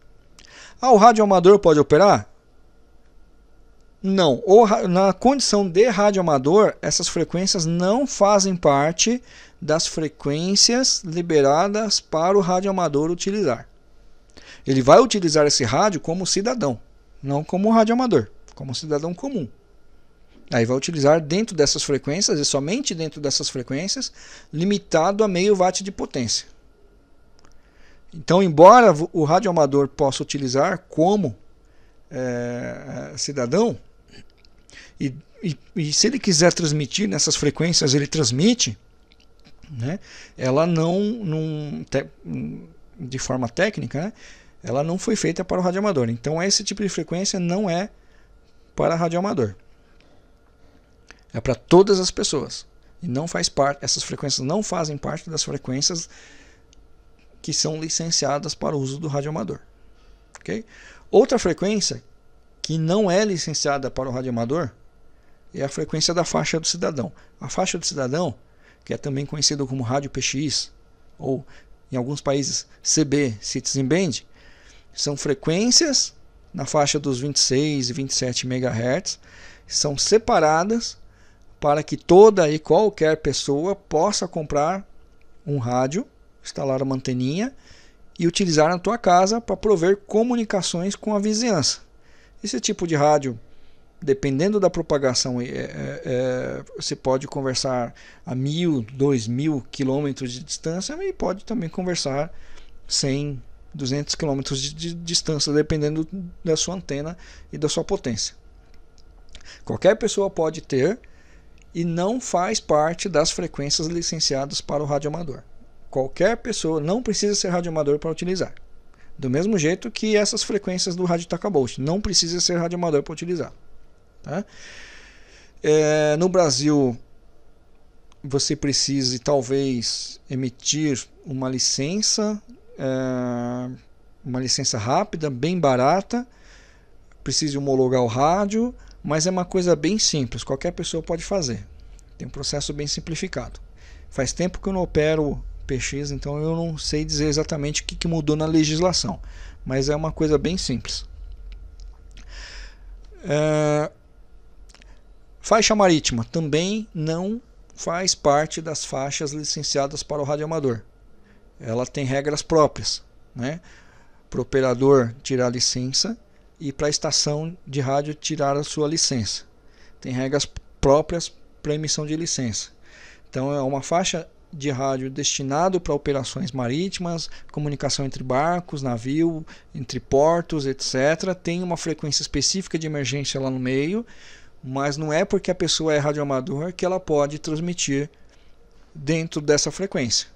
Ah, o rádio amador pode operar? Não. Ou na condição de rádio amador, essas frequências não fazem parte das frequências liberadas para o rádio amador utilizar. Ele vai utilizar esse rádio como cidadão, não como rádio amador, como cidadão comum. Aí vai utilizar dentro dessas frequências e somente dentro dessas frequências, limitado a meio watt de potência. Então, embora o rádio amador possa utilizar como é, cidadão, e, e, e, se ele quiser transmitir nessas frequências, ele transmite, né? ela não, te, de forma técnica, né? ela não foi feita para o radioamador. Então esse tipo de frequência não é para radioamador. É para todas as pessoas. E não faz parte, essas frequências não fazem parte das frequências que são licenciadas para o uso do radioamador. OK? Outra frequência que não é licenciada para o radioamador é a frequência da faixa do cidadão. A faixa do cidadão, que é também conhecida como rádio PX ou em alguns países CB, Citizen Band, são frequências na faixa dos 26 e 27 MHz, são separadas para que toda e qualquer pessoa possa comprar um rádio, instalar uma anteninha e utilizar na tua casa para prover comunicações com a vizinhança. Esse tipo de rádio, dependendo da propagação, é, é, é você pode conversar a mil, dois mil quilômetros de distância e pode também conversar sem 200 km de distância, dependendo da sua antena e da sua potência. Qualquer pessoa pode ter e não faz parte das frequências licenciadas para o radioamador. Qualquer pessoa não precisa ser radioamador para utilizar. Do mesmo jeito que essas frequências do rádio Takabolt, não precisa ser radioamador para utilizar. Tá? É, no Brasil, você precise talvez emitir uma licença ah, uma licença rápida, bem barata, precisa homologar o rádio, mas é uma coisa bem simples, qualquer pessoa pode fazer. Tem um processo bem simplificado. Faz tempo que eu não opero PX, então eu não sei dizer exatamente o que, que mudou na legislação, mas é uma coisa bem simples. É... Faixa marítima também não faz parte das faixas licenciadas para o radioamador ela tem regras próprias, né? Para o operador tirar a licença e para a estação de rádio tirar a sua licença. Tem regras próprias para emissão de licença. Então é uma faixa de rádio destinado para operações marítimas, comunicação entre barcos, navio, entre portos, etc. Tem uma frequência específica de emergência lá no meio, mas não é porque a pessoa é radioamador que ela pode transmitir dentro dessa frequência.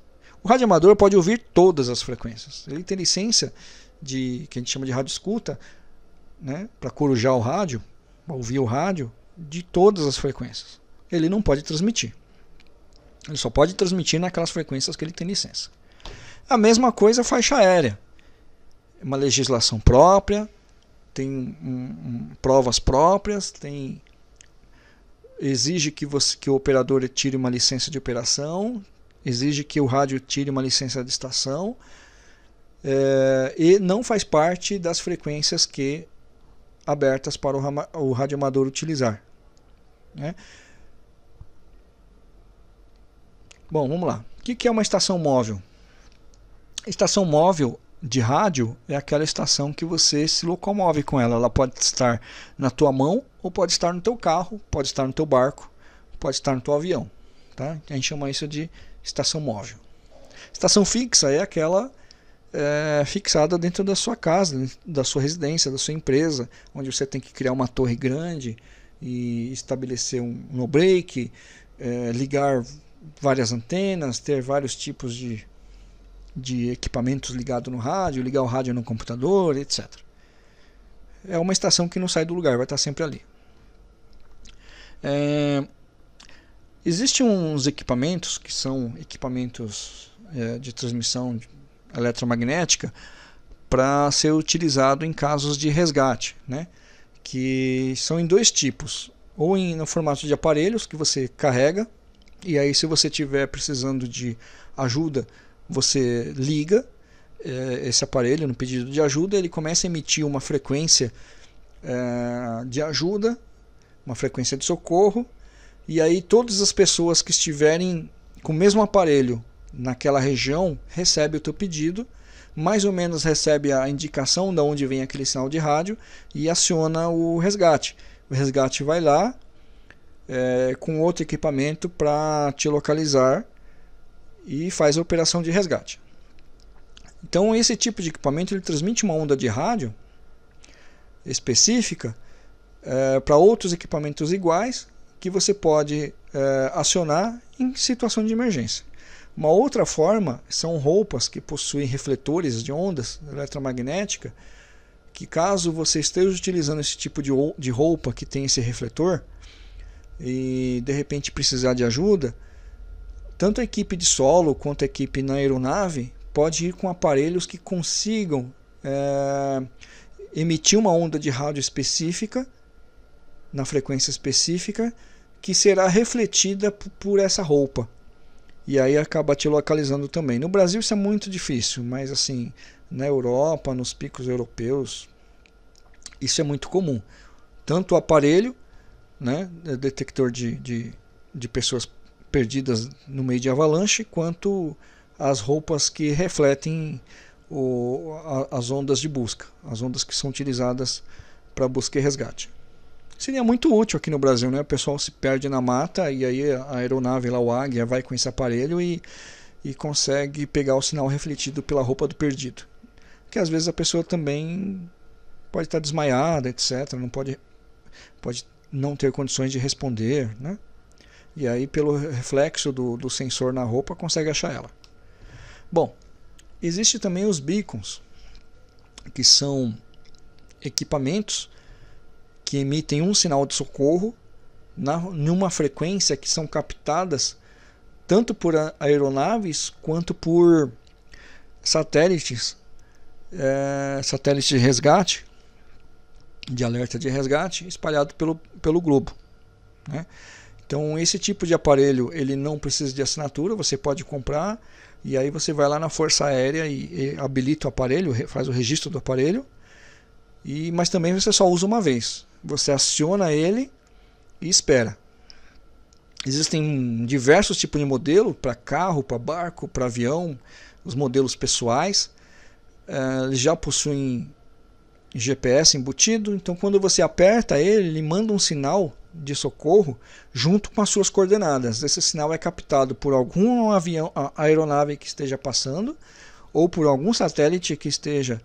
O rádio amador pode ouvir todas as frequências. Ele tem licença de que a gente chama de rádio escuta, né, para corujar o rádio, ouvir o rádio de todas as frequências. Ele não pode transmitir. Ele só pode transmitir naquelas frequências que ele tem licença. A mesma coisa faixa aérea. Uma legislação própria, tem um, um, provas próprias, tem exige que você que o operador tire uma licença de operação, exige que o rádio tire uma licença de estação é, e não faz parte das frequências que abertas para o, o radioamador utilizar. Né? Bom, vamos lá. O que, que é uma estação móvel? Estação móvel de rádio é aquela estação que você se locomove com ela. Ela pode estar na tua mão ou pode estar no teu carro, pode estar no teu barco, pode estar no teu avião. Tá? A gente chama isso de estação móvel. Estação fixa é aquela é, fixada dentro da sua casa, da sua residência, da sua empresa, onde você tem que criar uma torre grande e estabelecer um no-break, é, ligar várias antenas, ter vários tipos de, de equipamentos ligados no rádio, ligar o rádio no computador, etc. É uma estação que não sai do lugar, vai estar sempre ali. É, Existem uns equipamentos que são equipamentos é, de transmissão eletromagnética para ser utilizado em casos de resgate, né? que são em dois tipos, ou em, no formato de aparelhos que você carrega, e aí se você estiver precisando de ajuda, você liga é, esse aparelho no pedido de ajuda, ele começa a emitir uma frequência é, de ajuda, uma frequência de socorro, e aí todas as pessoas que estiverem com o mesmo aparelho naquela região recebe o teu pedido, mais ou menos recebe a indicação de onde vem aquele sinal de rádio e aciona o resgate. O resgate vai lá é, com outro equipamento para te localizar e faz a operação de resgate. Então esse tipo de equipamento ele transmite uma onda de rádio específica é, para outros equipamentos iguais que você pode é, acionar em situação de emergência. Uma outra forma são roupas que possuem refletores de ondas eletromagnética, que caso você esteja utilizando esse tipo de roupa que tem esse refletor e de repente precisar de ajuda, tanto a equipe de solo quanto a equipe na aeronave pode ir com aparelhos que consigam é, emitir uma onda de rádio específica na frequência específica que será refletida por essa roupa. E aí acaba te localizando também. No Brasil isso é muito difícil, mas assim, na Europa, nos picos europeus, isso é muito comum. Tanto o aparelho, né, é detector de, de, de pessoas perdidas no meio de avalanche, quanto as roupas que refletem o, a, as ondas de busca, as ondas que são utilizadas para busca e resgate seria muito útil aqui no Brasil, né? O pessoal se perde na mata e aí a aeronave lá, o Águia, vai com esse aparelho e, e consegue pegar o sinal refletido pela roupa do perdido. Que às vezes a pessoa também pode estar desmaiada, etc. Não pode, pode não ter condições de responder, né? E aí, pelo reflexo do, do sensor na roupa, consegue achar ela. Bom, existe também os beacons, que são equipamentos que emitem um sinal de socorro na, numa frequência que são captadas tanto por aeronaves quanto por satélites, é, satélites de resgate, de alerta de resgate, espalhado pelo, pelo globo. Né? Então esse tipo de aparelho ele não precisa de assinatura, você pode comprar e aí você vai lá na Força Aérea e, e habilita o aparelho, faz o registro do aparelho, e mas também você só usa uma vez. Você aciona ele e espera. Existem diversos tipos de modelo para carro, para barco, para avião, os modelos pessoais. Eh, eles já possuem GPS embutido, então quando você aperta ele, ele manda um sinal de socorro junto com as suas coordenadas. Esse sinal é captado por algum avião, aeronave que esteja passando ou por algum satélite que esteja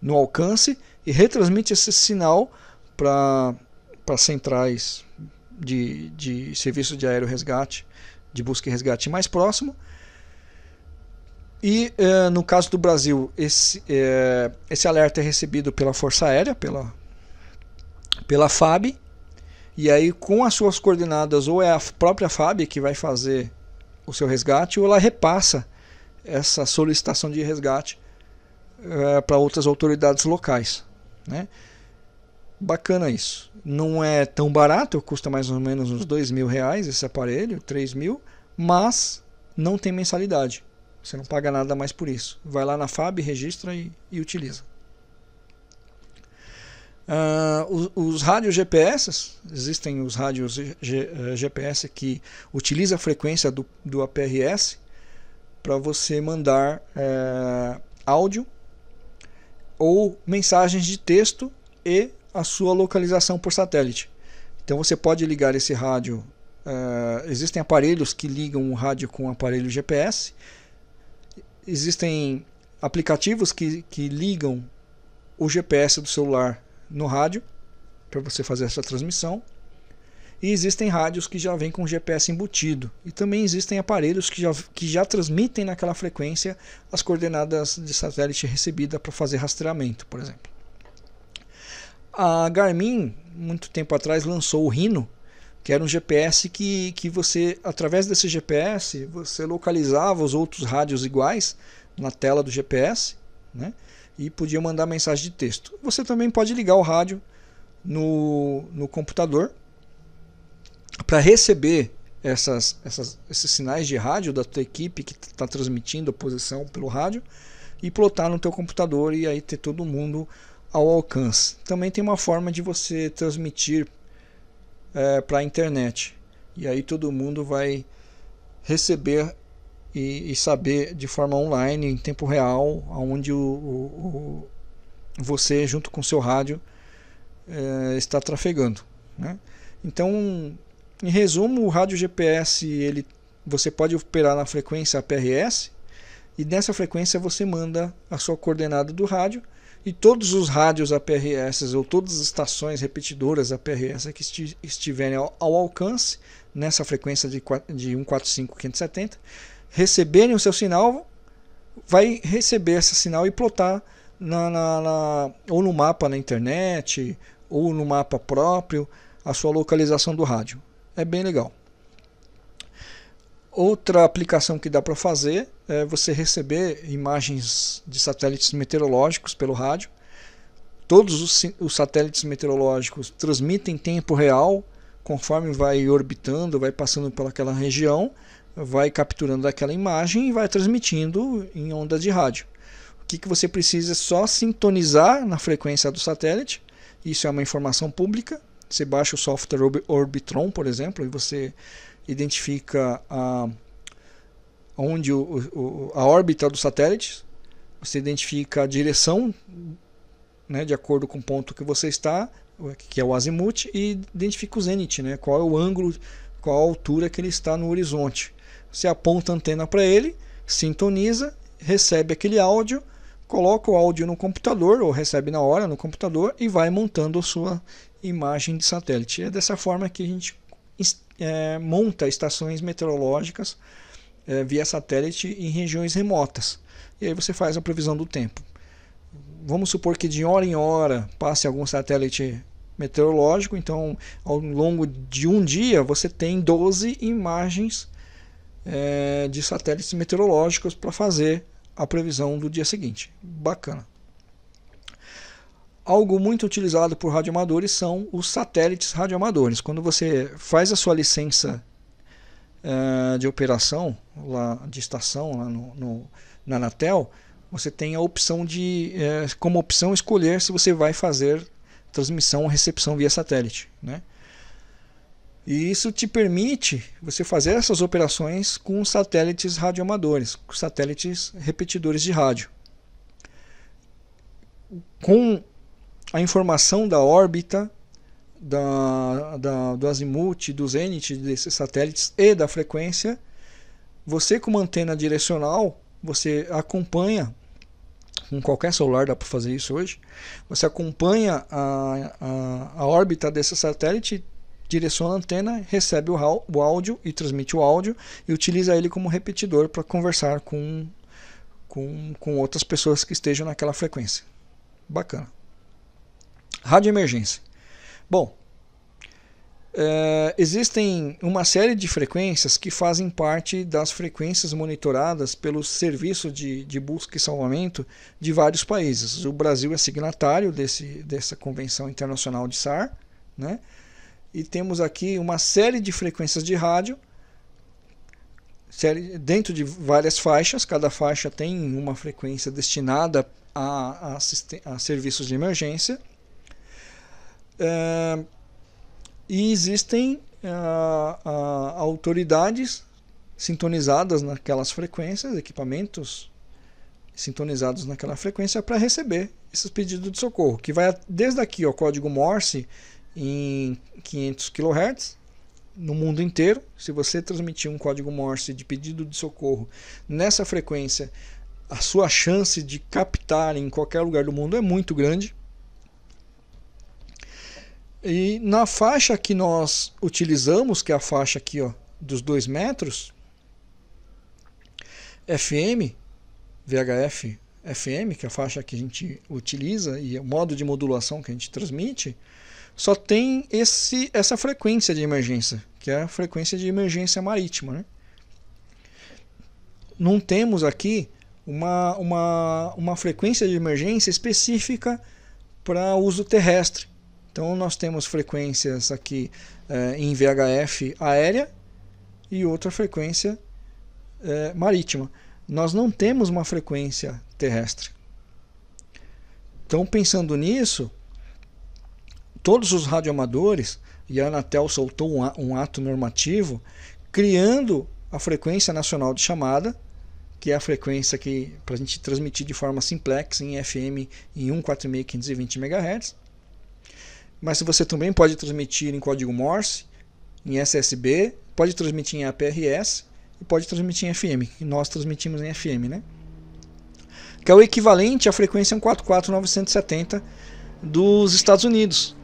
no alcance e retransmite esse sinal para centrais de, de serviço de aéreo resgate, de busca e resgate mais próximo. E eh, no caso do Brasil, esse, eh, esse alerta é recebido pela Força Aérea, pela, pela FAB, e aí com as suas coordenadas, ou é a própria FAB que vai fazer o seu resgate, ou ela repassa essa solicitação de resgate eh, para outras autoridades locais. Né? bacana isso. Não é tão barato, custa mais ou menos uns dois mil reais esse aparelho, três mil, mas não tem mensalidade. Você não paga nada mais por isso. Vai lá na FAB, registra e, e utiliza. Uh, os, os rádios GPS, existem os rádios G, GPS eh, que utiliza a frequência do, do APRS para você mandar eh, áudio ou mensagens de texto e a sua localização por satélite. Então você pode ligar esse rádio. Uh, existem aparelhos que ligam o rádio com o aparelho GPS. Existem aplicativos que, que ligam o GPS do celular no rádio para você fazer essa transmissão. E existem rádios que já vêm com GPS embutido. E também existem aparelhos que já, que já transmitem naquela frequência as coordenadas de satélite recebida para fazer rastreamento, por exemplo. A Garmin, muito tempo atrás, lançou o Rino, que era um GPS que, que você, através desse GPS, você localizava os outros rádios iguais na tela do GPS, né? E podia mandar mensagem de texto. Você também pode ligar o rádio no, no computador para receber essas, essas, esses sinais de rádio da tua equipe que está transmitindo a posição pelo rádio e plotar no teu computador e aí ter todo mundo ao alcance. Também tem uma forma de você transmitir é, para a internet. E aí todo mundo vai receber e, e, saber de forma online, em tempo real, onde o, o, o você, junto com seu rádio, é, está trafegando. Né? Então, em resumo, o rádio GPS ele, você pode operar na frequência APRS e nessa frequência você manda a sua coordenada do rádio e todos os rádios APRS ou todas as estações repetidoras APRS que esti estiverem ao, ao, alcance nessa frequência de, de 145,570 receberem o seu sinal, vai receber esse sinal e plotar na, na, na, ou no mapa na internet ou no mapa próprio a sua localização do rádio. É bem legal. Outra aplicação que dá para fazer é você receber imagens de satélites meteorológicos pelo rádio. Todos os, os satélites meteorológicos transmitem em tempo real, conforme vai orbitando, vai passando pelaquela região, vai capturando aquela imagem e vai transmitindo em onda de rádio. O que, que você precisa é só sintonizar na frequência do satélite, isso é uma informação pública. Você baixa o software Orbitron, por exemplo, e você identifica a, onde o, o, a órbita do satélite, você identifica a direção né, de acordo com o ponto que você está, que é o azimuth, e identifica o zenit, né, qual é o ângulo, qual a altura que ele está no horizonte. Você aponta a antena para ele, sintoniza, recebe aquele áudio, coloca o áudio no computador, ou recebe na hora no computador, e vai montando a sua imagem de satélite. É dessa forma que a gente é, monta estações meteorológicas é, via satélite em regiões remotas. E aí você faz a previsão do tempo. Vamos supor que de hora em hora passe algum satélite meteorológico, então ao longo de um dia você tem 12 imagens é, de satélites meteorológicos para fazer a previsão do dia seguinte. Bacana. Algo muito utilizado por radioamadores são os satélites radioamadores. Quando você faz a sua licença eh, de operação, lá, de estação lá no, no, na Anatel, você tem a opção de, eh, como opção, escolher se você vai fazer transmissão ou recepção via satélite. Né? E isso te permite você fazer essas operações com satélites radioamadores, com satélites repetidores de rádio. Com a informação da órbita da, da, do azimuth, do zenit desses satélites e da frequência. Você com uma antena direcional, você acompanha, com qualquer celular dá para fazer isso hoje, você acompanha a, a, a órbita desse satélite, direciona a antena, recebe o, o áudio e transmite o áudio e utiliza ele como repetidor para conversar com, com, com outras pessoas que estejam naquela frequência. Bacana. Rádio emergência. Bom, é, existem uma série de frequências que fazem parte das frequências monitoradas pelo Serviço de, de Busca e Salvamento de vários países. O Brasil é signatário desse, dessa Convenção Internacional de SAR, né? e temos aqui uma série de frequências de rádio série, dentro de várias faixas, cada faixa tem uma frequência destinada a, a, a serviços de emergência é, e existem é, a, autoridades sintonizadas naquelas frequências, equipamentos sintonizados naquela frequência para receber esses pedidos de socorro, que vai desde aqui, o código Morse em 500 kHz no mundo inteiro. Se você transmitir um código Morse de pedido de socorro nessa frequência, a sua chance de captar em qualquer lugar do mundo é muito grande. E na faixa que nós utilizamos, que é a faixa aqui ó, dos 2 metros, FM, VHF FM, que é a faixa que a gente utiliza e o modo de modulação que a gente transmite, só tem esse, essa frequência de emergência, que é a frequência de emergência marítima. Né? Não temos aqui uma, uma, uma frequência de emergência específica para uso terrestre. Então nós temos frequências aqui eh, em VHF aérea e outra frequência eh, marítima. Nós não temos uma frequência terrestre. Então pensando nisso, todos os radioamadores, e a Anatel soltou um, um ato normativo, criando a frequência nacional de chamada, que é a frequência que para a gente transmitir de forma simplex em FM em 146.520 MHz, mas você também pode transmitir em código Morse, em SSB, pode transmitir em APRS e pode transmitir em FM. E nós transmitimos em FM, né? Que é o equivalente à frequência 144.970 dos Estados Unidos,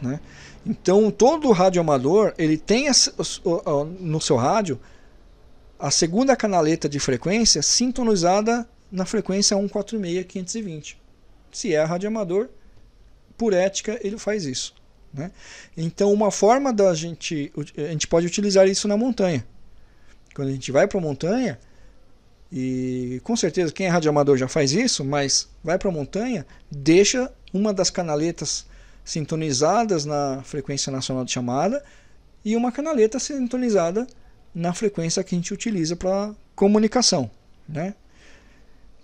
né? Então, todo rádio amador, ele tem no seu rádio a segunda canaleta de frequência sintonizada na frequência 146.520. Se é rádio amador, por ética, ele faz isso. Né? Então, uma forma da gente. A gente pode utilizar isso na montanha. Quando a gente vai para a montanha, e com certeza quem é radioamador já faz isso, mas vai para a montanha, deixa uma das canaletas sintonizadas na frequência nacional de chamada e uma canaleta sintonizada na frequência que a gente utiliza para comunicação, né?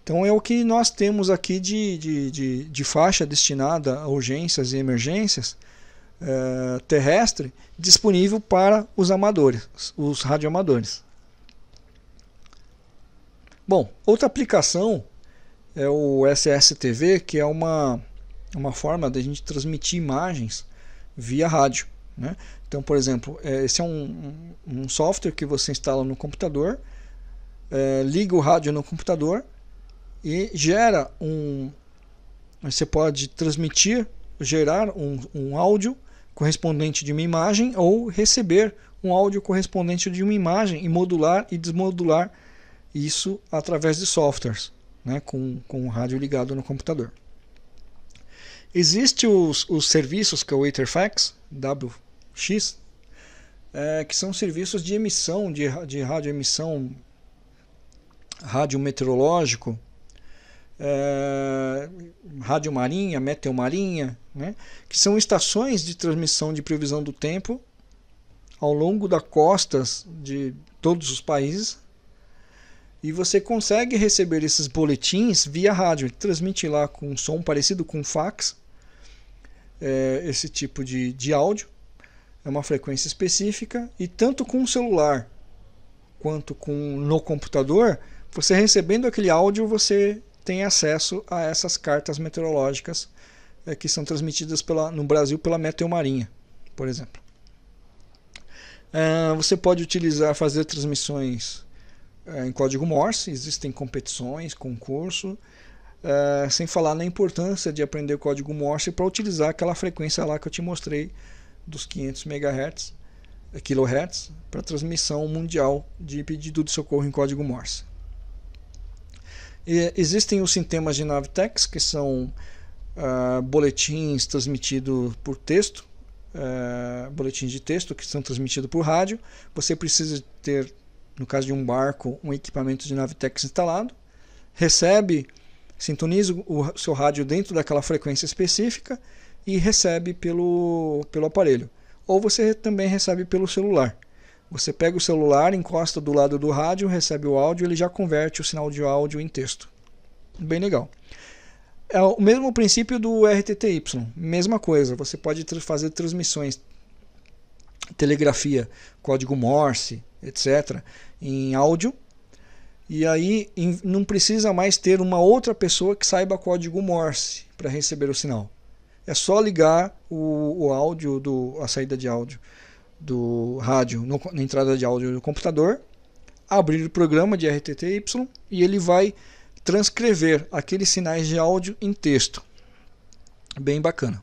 Então é o que nós temos aqui de, de, de, de faixa destinada a urgências e emergências eh, terrestre disponível para os amadores, os radioamadores. Bom, outra aplicação é o SSTV, que é uma, uma forma da gente transmitir imagens via rádio. Né? Então, por exemplo, é, esse é um, um software que você instala no computador, eh, liga o rádio no computador e gera um. Você pode transmitir, gerar um, um áudio correspondente de uma imagem ou receber um áudio correspondente de uma imagem e modular e desmodular isso através de softwares, né, com, com o rádio ligado no computador. Existem os, os serviços que é o Etherfax, WX, é, que são serviços de emissão, de, de emissão rádio meteorológico, é, rádio Marinha, Meteo Marinha, né? que são estações de transmissão de previsão do tempo ao longo das costas de todos os países. E você consegue receber esses boletins via rádio, transmitir lá com um som parecido com fax, é, esse tipo de, de áudio, é uma frequência específica, e tanto com o celular quanto com no computador, você recebendo aquele áudio, você tem acesso a essas cartas meteorológicas é, que são transmitidas pela, no Brasil pela Meteomarinha, por exemplo. Ah, você pode utilizar, fazer transmissões eh, em código Morse, existem competições, concurso, eh, sem falar na importância de aprender o código Morse para utilizar aquela frequência lá que eu te mostrei dos 500 MHz, kHz, para transmissão mundial de pedido de socorro em código Morse. Existem os sintemas de Navtex, que são uh, boletins transmitidos por texto, uh, boletins de texto que são transmitidos por rádio. Você precisa ter, no caso de um barco, um equipamento de Navtex instalado. Recebe, sintoniza o seu rádio dentro daquela frequência específica e recebe pelo, pelo aparelho. Ou você também recebe pelo celular. Você pega o celular, encosta do lado do rádio, recebe o áudio, ele já converte o sinal de áudio em texto. Bem legal. É o mesmo princípio do RTTY, mesma coisa. Você pode fazer transmissões, telegrafia, código Morse, etc., em áudio. E aí não precisa mais ter uma outra pessoa que saiba código Morse para receber o sinal. É só ligar o, o áudio, do, a saída de áudio do rádio no, na entrada de áudio do computador, abrir o programa de RTTY e ele vai transcrever aqueles sinais de áudio em texto. Bem bacana.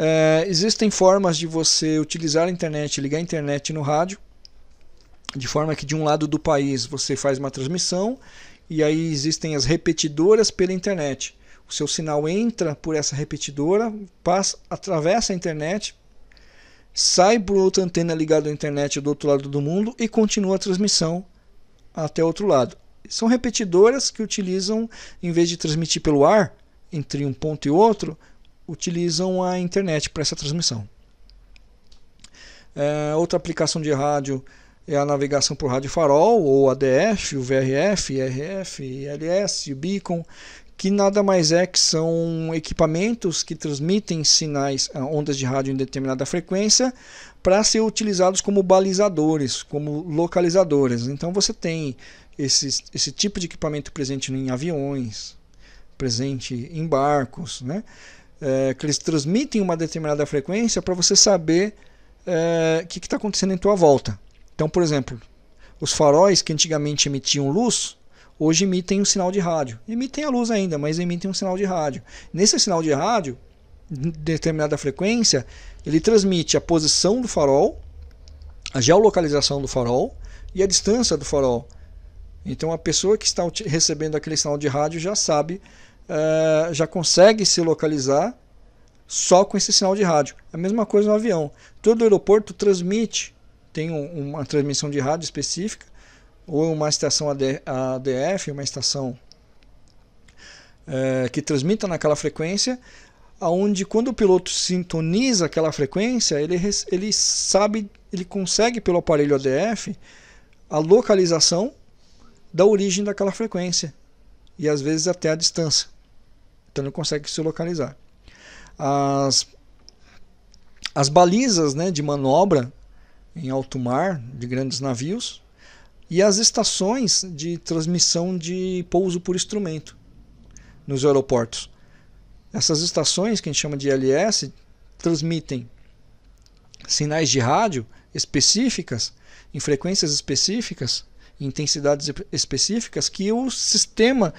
É, existem formas de você utilizar a internet, ligar a internet no rádio, de forma que de um lado do país você faz uma transmissão e aí existem as repetidoras pela internet. O seu sinal entra por essa repetidora, passa, atravessa a internet, sai por outra antena ligada à internet do outro lado do mundo e continua a transmissão até outro lado. São repetidoras que utilizam, em vez de transmitir pelo ar, entre um ponto e outro, utilizam a internet para essa transmissão. É, outra aplicação de rádio é a navegação por rádio farol, ou ADF, o VRF, RF, LS, o Beacon, que nada mais é que são equipamentos que transmitem sinais, ah, ondas de rádio em determinada frequência, para ser utilizados como balizadores, como localizadores. Então você tem esse, esse tipo de equipamento presente em aviões, presente em barcos, né? É, que eles transmitem uma determinada frequência para você saber o eh, é, que está acontecendo em tua volta. Então, por exemplo, os faróis que antigamente emitiam luz, hoje emitem um sinal de rádio. Emitem a luz ainda, mas emitem um sinal de rádio. Nesse sinal de rádio, em determinada frequência, ele transmite a posição do farol, a geolocalização do farol e a distância do farol. Então a pessoa que está recebendo aquele sinal de rádio já sabe, eh, já consegue se localizar só com esse sinal de rádio. A mesma coisa no avião. Todo aeroporto transmite, tem uma transmissão de rádio específica ou uma estação ADF, uma estação é, que transmita naquela frequência, aonde quando o piloto sintoniza aquela frequência, ele, ele sabe, ele consegue pelo aparelho ADF a localização da origem daquela frequência e às vezes até a distância. Então ele consegue se localizar. As, as balizas né, de manobra em alto mar de grandes navios e as estações de transmissão de pouso por instrumento nos aeroportos. Essas estações, que a gente chama de LS, transmitem sinais de rádio específicas, em frequências específicas, em intensidades específicas, que o sistema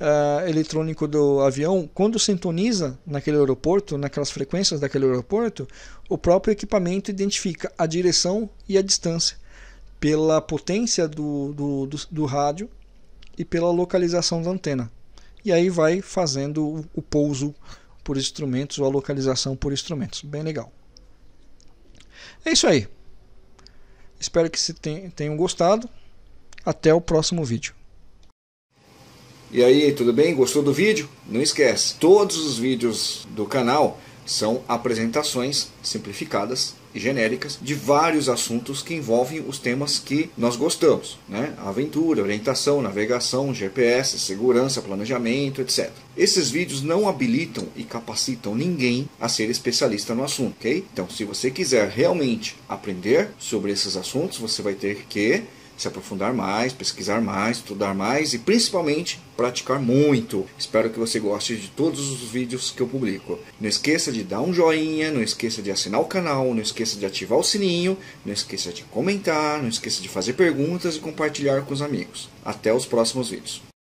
uh, eletrônico do avião, quando sintoniza naquele aeroporto, naquelas frequências daquele aeroporto, o próprio equipamento identifica a direção e a distância pela potência do, do, do, do rádio e pela localização da antena. E aí vai fazendo o, o pouso por instrumentos ou a localização por instrumentos. Bem legal. É isso aí. Espero que se tenham gostado. Até o próximo vídeo. E aí, tudo bem? Gostou do vídeo? Não esquece, todos os vídeos do canal são apresentações simplificadas genéricas de vários assuntos que envolvem os temas que nós gostamos, né? Aventura, orientação, navegação, GPS, segurança, planejamento, etc. Esses vídeos não habilitam e capacitam ninguém a ser especialista no assunto, ok? Então, se você quiser realmente aprender sobre esses assuntos, você vai ter que se aprofundar mais, pesquisar mais, estudar mais e principalmente praticar muito. Espero que você goste de todos os vídeos que eu publico. Não esqueça de dar um joinha, não esqueça de assinar o canal, não esqueça de ativar o sininho, não esqueça de comentar, não esqueça de fazer perguntas e compartilhar com os amigos. Até os próximos vídeos.